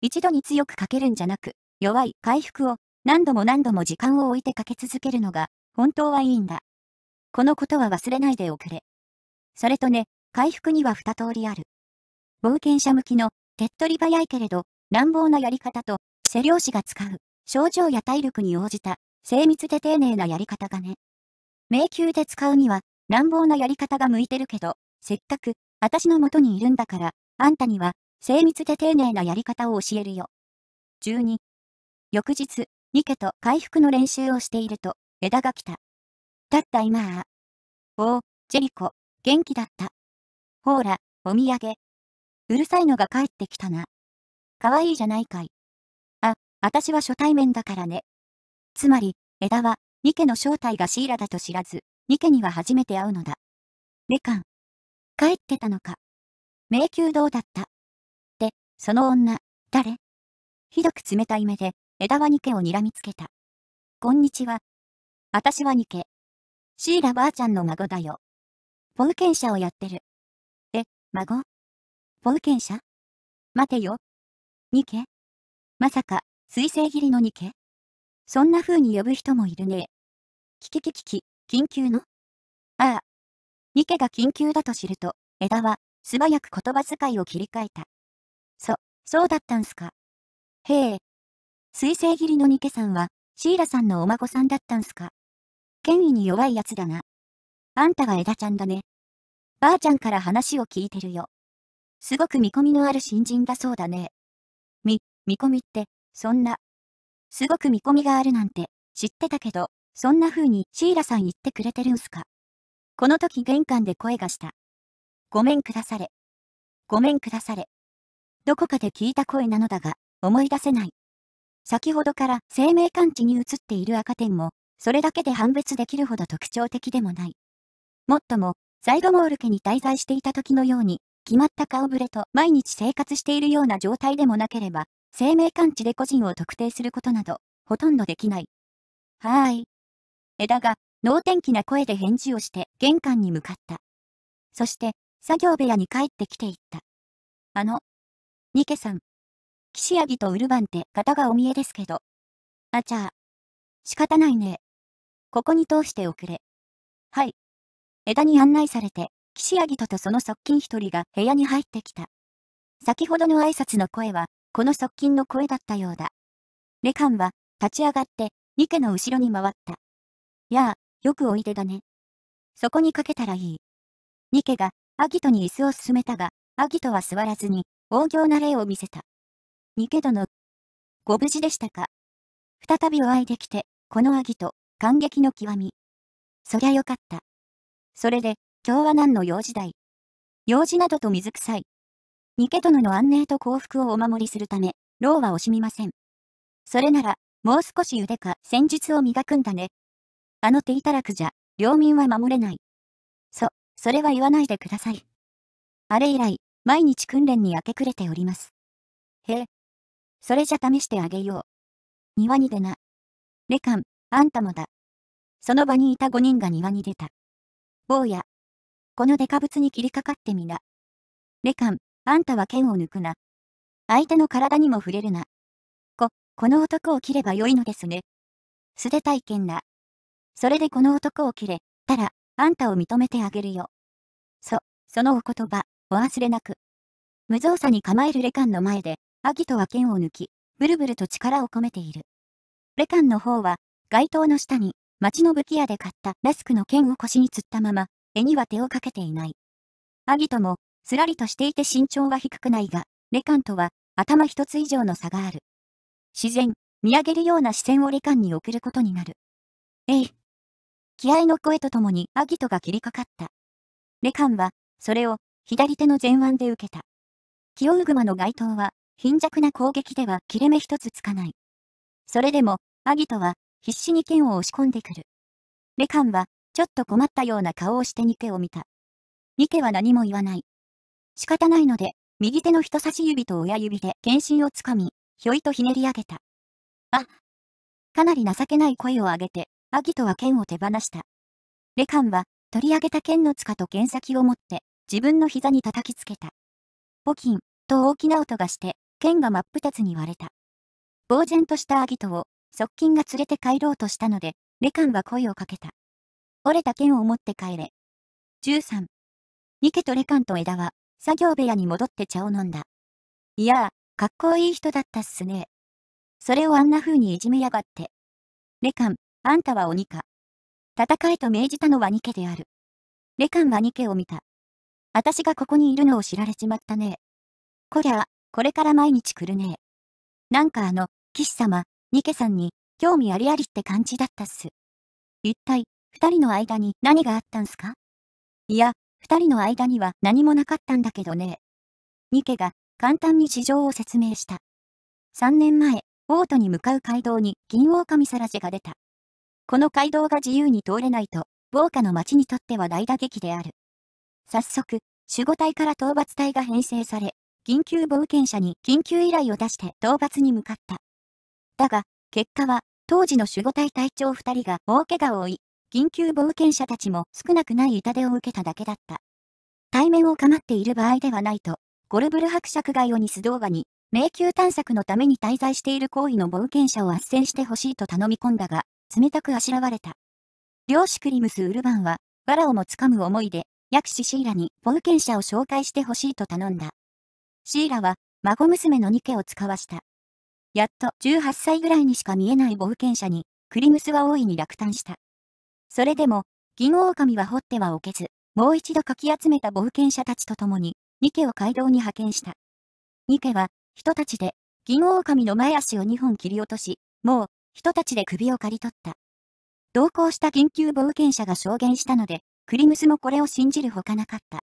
一度に強くかけるんじゃなく、弱い回復を何度も何度も時間を置いてかけ続けるのが本当はいいんだ。このことは忘れないでおくれ。それとね、回復には二通りある。冒険者向きの、手っ取り早いけれど、乱暴なやり方と、背漁師が使う、症状や体力に応じた、精密で丁寧なやり方がね。迷宮で使うには、乱暴なやり方が向いてるけど、せっかく、私の元にいるんだから、あんたには、精密で丁寧なやり方を教えるよ。12。翌日、ニケと回復の練習をしていると、枝が来た。たった今あ。おお、ジェリコ、元気だった。ほーら、お土産。うるさいのが帰ってきたな。かわいいじゃないかい。あ、私は初対面だからね。つまり、枝は、ニケの正体がシーラだと知らず、ニケには初めて会うのだ。レカン。帰ってたのか。迷宮どうだったで、その女、誰ひどく冷たい目で、枝はニケを睨みつけた。こんにちは、私はニケ。シーラばあちゃんの孫だよ。冒険者をやってる。え、孫冒険者待てよ。ニケまさか、水星切りのニケそんな風に呼ぶ人もいるね。キキキキキ、緊急のああ。ニケが緊急だと知ると、枝は、素早く言葉遣いを切り替えた。そ、そうだったんすか。へえ。水星切りのニケさんは、シーラさんのお孫さんだったんすか。権威に弱いやつだな。あんたが枝ちゃんだね。ばあちゃんから話を聞いてるよ。すごく見込みのある新人だそうだね。み、見込みって、そんな。すごく見込みがあるなんて、知ってたけど、そんな風にシーラさん言ってくれてるんすか。この時玄関で声がした。ごめんくだされ。ごめんくだされ。どこかで聞いた声なのだが、思い出せない。先ほどから生命感知に移っている赤点も、それだけで判別できるほど特徴的でもない。もっとも、サイドモール家に滞在していた時のように、決まった顔ぶれと毎日生活しているような状態でもなければ、生命感知で個人を特定することなど、ほとんどできない。はーい。枝が、能天気な声で返事をして玄関に向かった。そして、作業部屋に帰ってきていった。あの、ニケさん。岸ヤギとウルバンって方がお見えですけど。あちゃあ。仕方ないね。ここに通しておくれ。はい。枝に案内されて、岸アギトとその側近一人が部屋に入ってきた。先ほどの挨拶の声は、この側近の声だったようだ。レカンは、立ち上がって、ニケの後ろに回った。やあ、よくおいでだね。そこにかけたらいい。ニケが、アギトに椅子を進めたが、アギトは座らずに、大行な礼を見せた。ニケ殿、ご無事でしたか。再びお会いできて、このアギト、感激の極み。そりゃよかった。それで、今日は何の用事だい用事などと水臭い。ニケ殿の安寧と幸福をお守りするため、老は惜しみません。それなら、もう少し腕か戦術を磨くんだね。あの手いたらくじゃ、領民は守れない。そ、それは言わないでください。あれ以来、毎日訓練に明け暮れております。へえ。それじゃ試してあげよう。庭に出な。レカン、あんたもだ。その場にいた5人が庭に出た。坊や。このデカブツに切りかかってみな。レカン、あんたは剣を抜くな。相手の体にも触れるな。こ、この男を切ればよいのですね。素て体験な。それでこの男を切れ、たら、あんたを認めてあげるよ。そ、そのお言葉、お忘れなく。無造作に構えるレカンの前で、アギトは剣を抜き、ブルブルと力を込めている。レカンの方は、街灯の下に、町の武器屋で買ったラスクの剣を腰に吊ったまま、絵には手をかけていない。アギトも、すらりとしていて身長は低くないが、レカンとは、頭一つ以上の差がある。自然、見上げるような視線をレカンに送ることになる。えい。気合の声とともにアギトが切りかかった。レカンは、それを、左手の前腕で受けた。キオウグマの街灯は、貧弱な攻撃では切れ目一つつかない。それでも、アギトは、必死に剣を押し込んでくる。レカンは、ちょっと困ったような顔をしてニケを見た。ニケは何も言わない。仕方ないので、右手の人差し指と親指で剣心をつかみ、ひょいとひねり上げた。あかなり情けない声を上げて、アギトは剣を手放した。レカンは、取り上げた剣の塚と剣先を持って、自分の膝に叩きつけた。ポキン、と大きな音がして、剣が真っ二つに割れた。呆然としたアギトを、側近が連れて帰ろうとしたので、レカンは声をかけた。折れた剣を持って帰れ。13。ニケとレカンと枝は、作業部屋に戻って茶を飲んだ。いやあ、かっこいい人だったっすね。それをあんな風にいじめやがって。レカン、あんたは鬼か。戦えと命じたのはニケである。レカンはニケを見た。私がここにいるのを知られちまったね。こりゃあ、これから毎日来るね。なんかあの、騎士様、ニケさんに、興味ありありって感じだったっす。一体、二人の間に何があったんすかいや、二人の間には何もなかったんだけどね。ニケが簡単に事情を説明した。三年前、ボートに向かう街道に銀狼サラジが出た。この街道が自由に通れないと、豪華の町にとっては大打撃である。早速、守護隊から討伐隊が編成され、緊急冒険者に緊急依頼を出して討伐に向かった。だが、結果は、当時の守護隊隊長2人が大怪我を負い、緊急冒険者たちも少なくない痛手を受けただけだった。対面を構っている場合ではないと、ゴルブル伯爵がヨニス動画に、迷宮探索のために滞在している行為の冒険者を斡旋してほしいと頼み込んだが、冷たくあしらわれた。漁師クリムス・ウルバンは、藁をもつかむ思いで、薬師シーラに冒険者を紹介してほしいと頼んだ。シーラは、孫娘のニケを使わした。やっと18歳ぐらいにしか見えない冒険者に、クリムスは大いに落胆した。それでも、銀狼は掘ってはおけず、もう一度かき集めた冒険者たちと共に、ニケを街道に派遣した。ニケは、人たちで、銀狼の前足を2本切り落とし、もう、人たちで首を刈り取った。同行した緊急冒険者が証言したので、クリムスもこれを信じるほかなかった。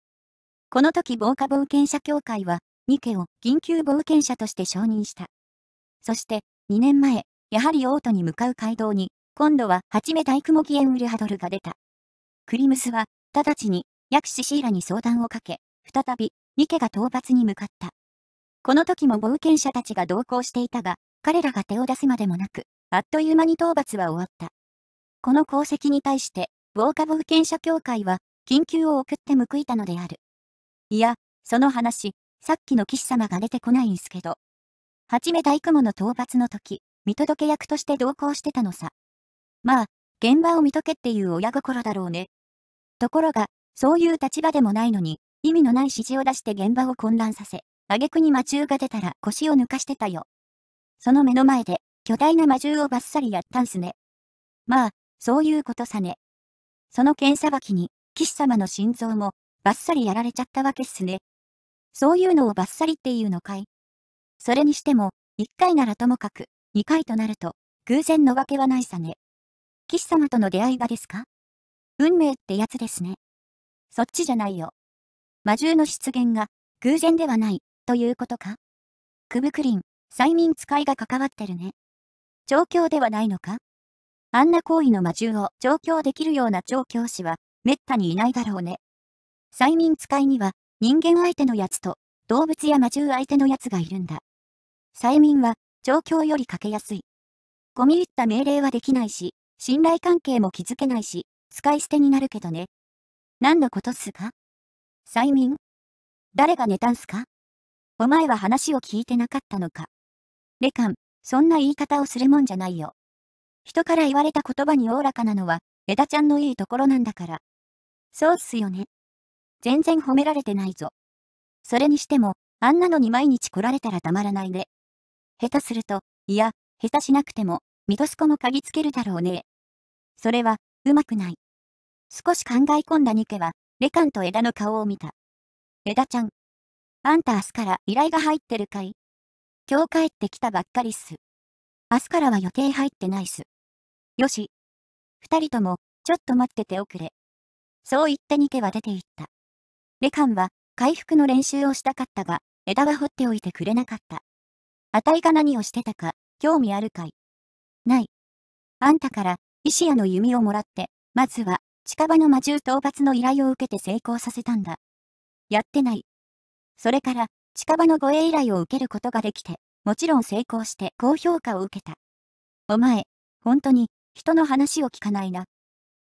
この時防火冒険者協会は、ニケを緊急冒険者として承認した。そして、2年前、やはりオートに向かう街道に、今度は初め大雲ギエンウルハドルが出た。クリムスは、直ちに、薬師シーラに相談をかけ、再び、ニケが討伐に向かった。この時も冒険者たちが同行していたが、彼らが手を出すまでもなく、あっという間に討伐は終わった。この功績に対して、ウォーカ冒険者協会は、緊急を送って報いたのである。いや、その話、さっきの騎士様が出てこないんすけど、八め大雲の討伐の時、見届け役として同行してたのさ。まあ、現場を見とけっていう親心だろうね。ところが、そういう立場でもないのに、意味のない指示を出して現場を混乱させ、挙句に魔獣が出たら腰を抜かしてたよ。その目の前で、巨大な魔獣をバッサリやったんすね。まあ、そういうことさね。その剣さばきに、騎士様の心臓も、バッサリやられちゃったわけっすね。そういうのをバッサリっていうのかいそれにしても、1回ならともかく、2回となると、偶然のわけはないさね。騎士様との出会いがですか運命ってやつですね。そっちじゃないよ。魔獣の出現が、偶然ではない、ということかクブクリン、催眠使いが関わってるね。状況ではないのかあんな行為の魔獣を調教できるような調教師は、めったにいないだろうね。催眠使いには、人間相手のやつと、動物や魔獣相手のやつがいるんだ。催眠は、状況よりかけやすい。込み入った命令はできないし、信頼関係も築けないし、使い捨てになるけどね。何のことすか催眠誰が寝たんすかお前は話を聞いてなかったのか。レカン、そんな言い方をするもんじゃないよ。人から言われた言葉におおらかなのは、枝ちゃんのいいところなんだから。そうっすよね。全然褒められてないぞ。それにしても、あんなのに毎日来られたらたまらないね。下手すると、いや、下手しなくても、ミトスコも嗅ぎつけるだろうね。それは、うまくない。少し考え込んだニケは、レカンと枝の顔を見た。枝ちゃん。あんた明日から依頼が入ってるかい今日帰ってきたばっかりっす。明日からは予定入ってないっす。よし。二人とも、ちょっと待ってておくれ。そう言ってニケは出て行った。レカンは、回復の練習をしたかったが、枝は掘っておいてくれなかった。あたいが何をしてたか、興味あるかい。ない。あんたから、石屋の弓をもらって、まずは、近場の魔獣討伐の依頼を受けて成功させたんだ。やってない。それから、近場の護衛依頼を受けることができて、もちろん成功して高評価を受けた。お前、本当に、人の話を聞かないな。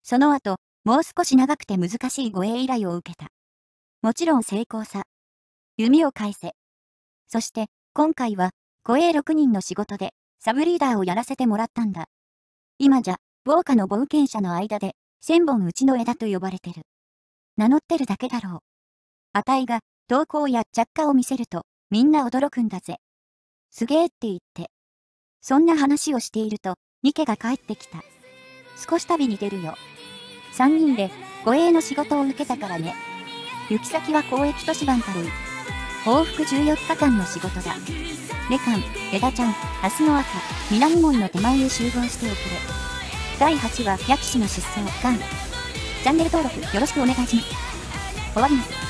その後、もう少し長くて難しい護衛依頼を受けた。もちろん成功さ。弓を返せ。そして、今回は、護衛6人の仕事で、サブリーダーをやらせてもらったんだ。今じゃ、防火の冒険者の間で、千本うちの枝と呼ばれてる。名乗ってるだけだろう。あたいが、投稿や着火を見せると、みんな驚くんだぜ。すげえって言って。そんな話をしていると、ニケが帰ってきた。少し旅に出るよ。3人で、護衛の仕事を受けたからね。行き先は公益都市番から行往復14日間の仕事だ。レカン、レダちゃん、明日の朝、南門の手前に集合しておくれ。第8話、薬師の失踪、ガン。チャンネル登録よろしくお願いします。終わります。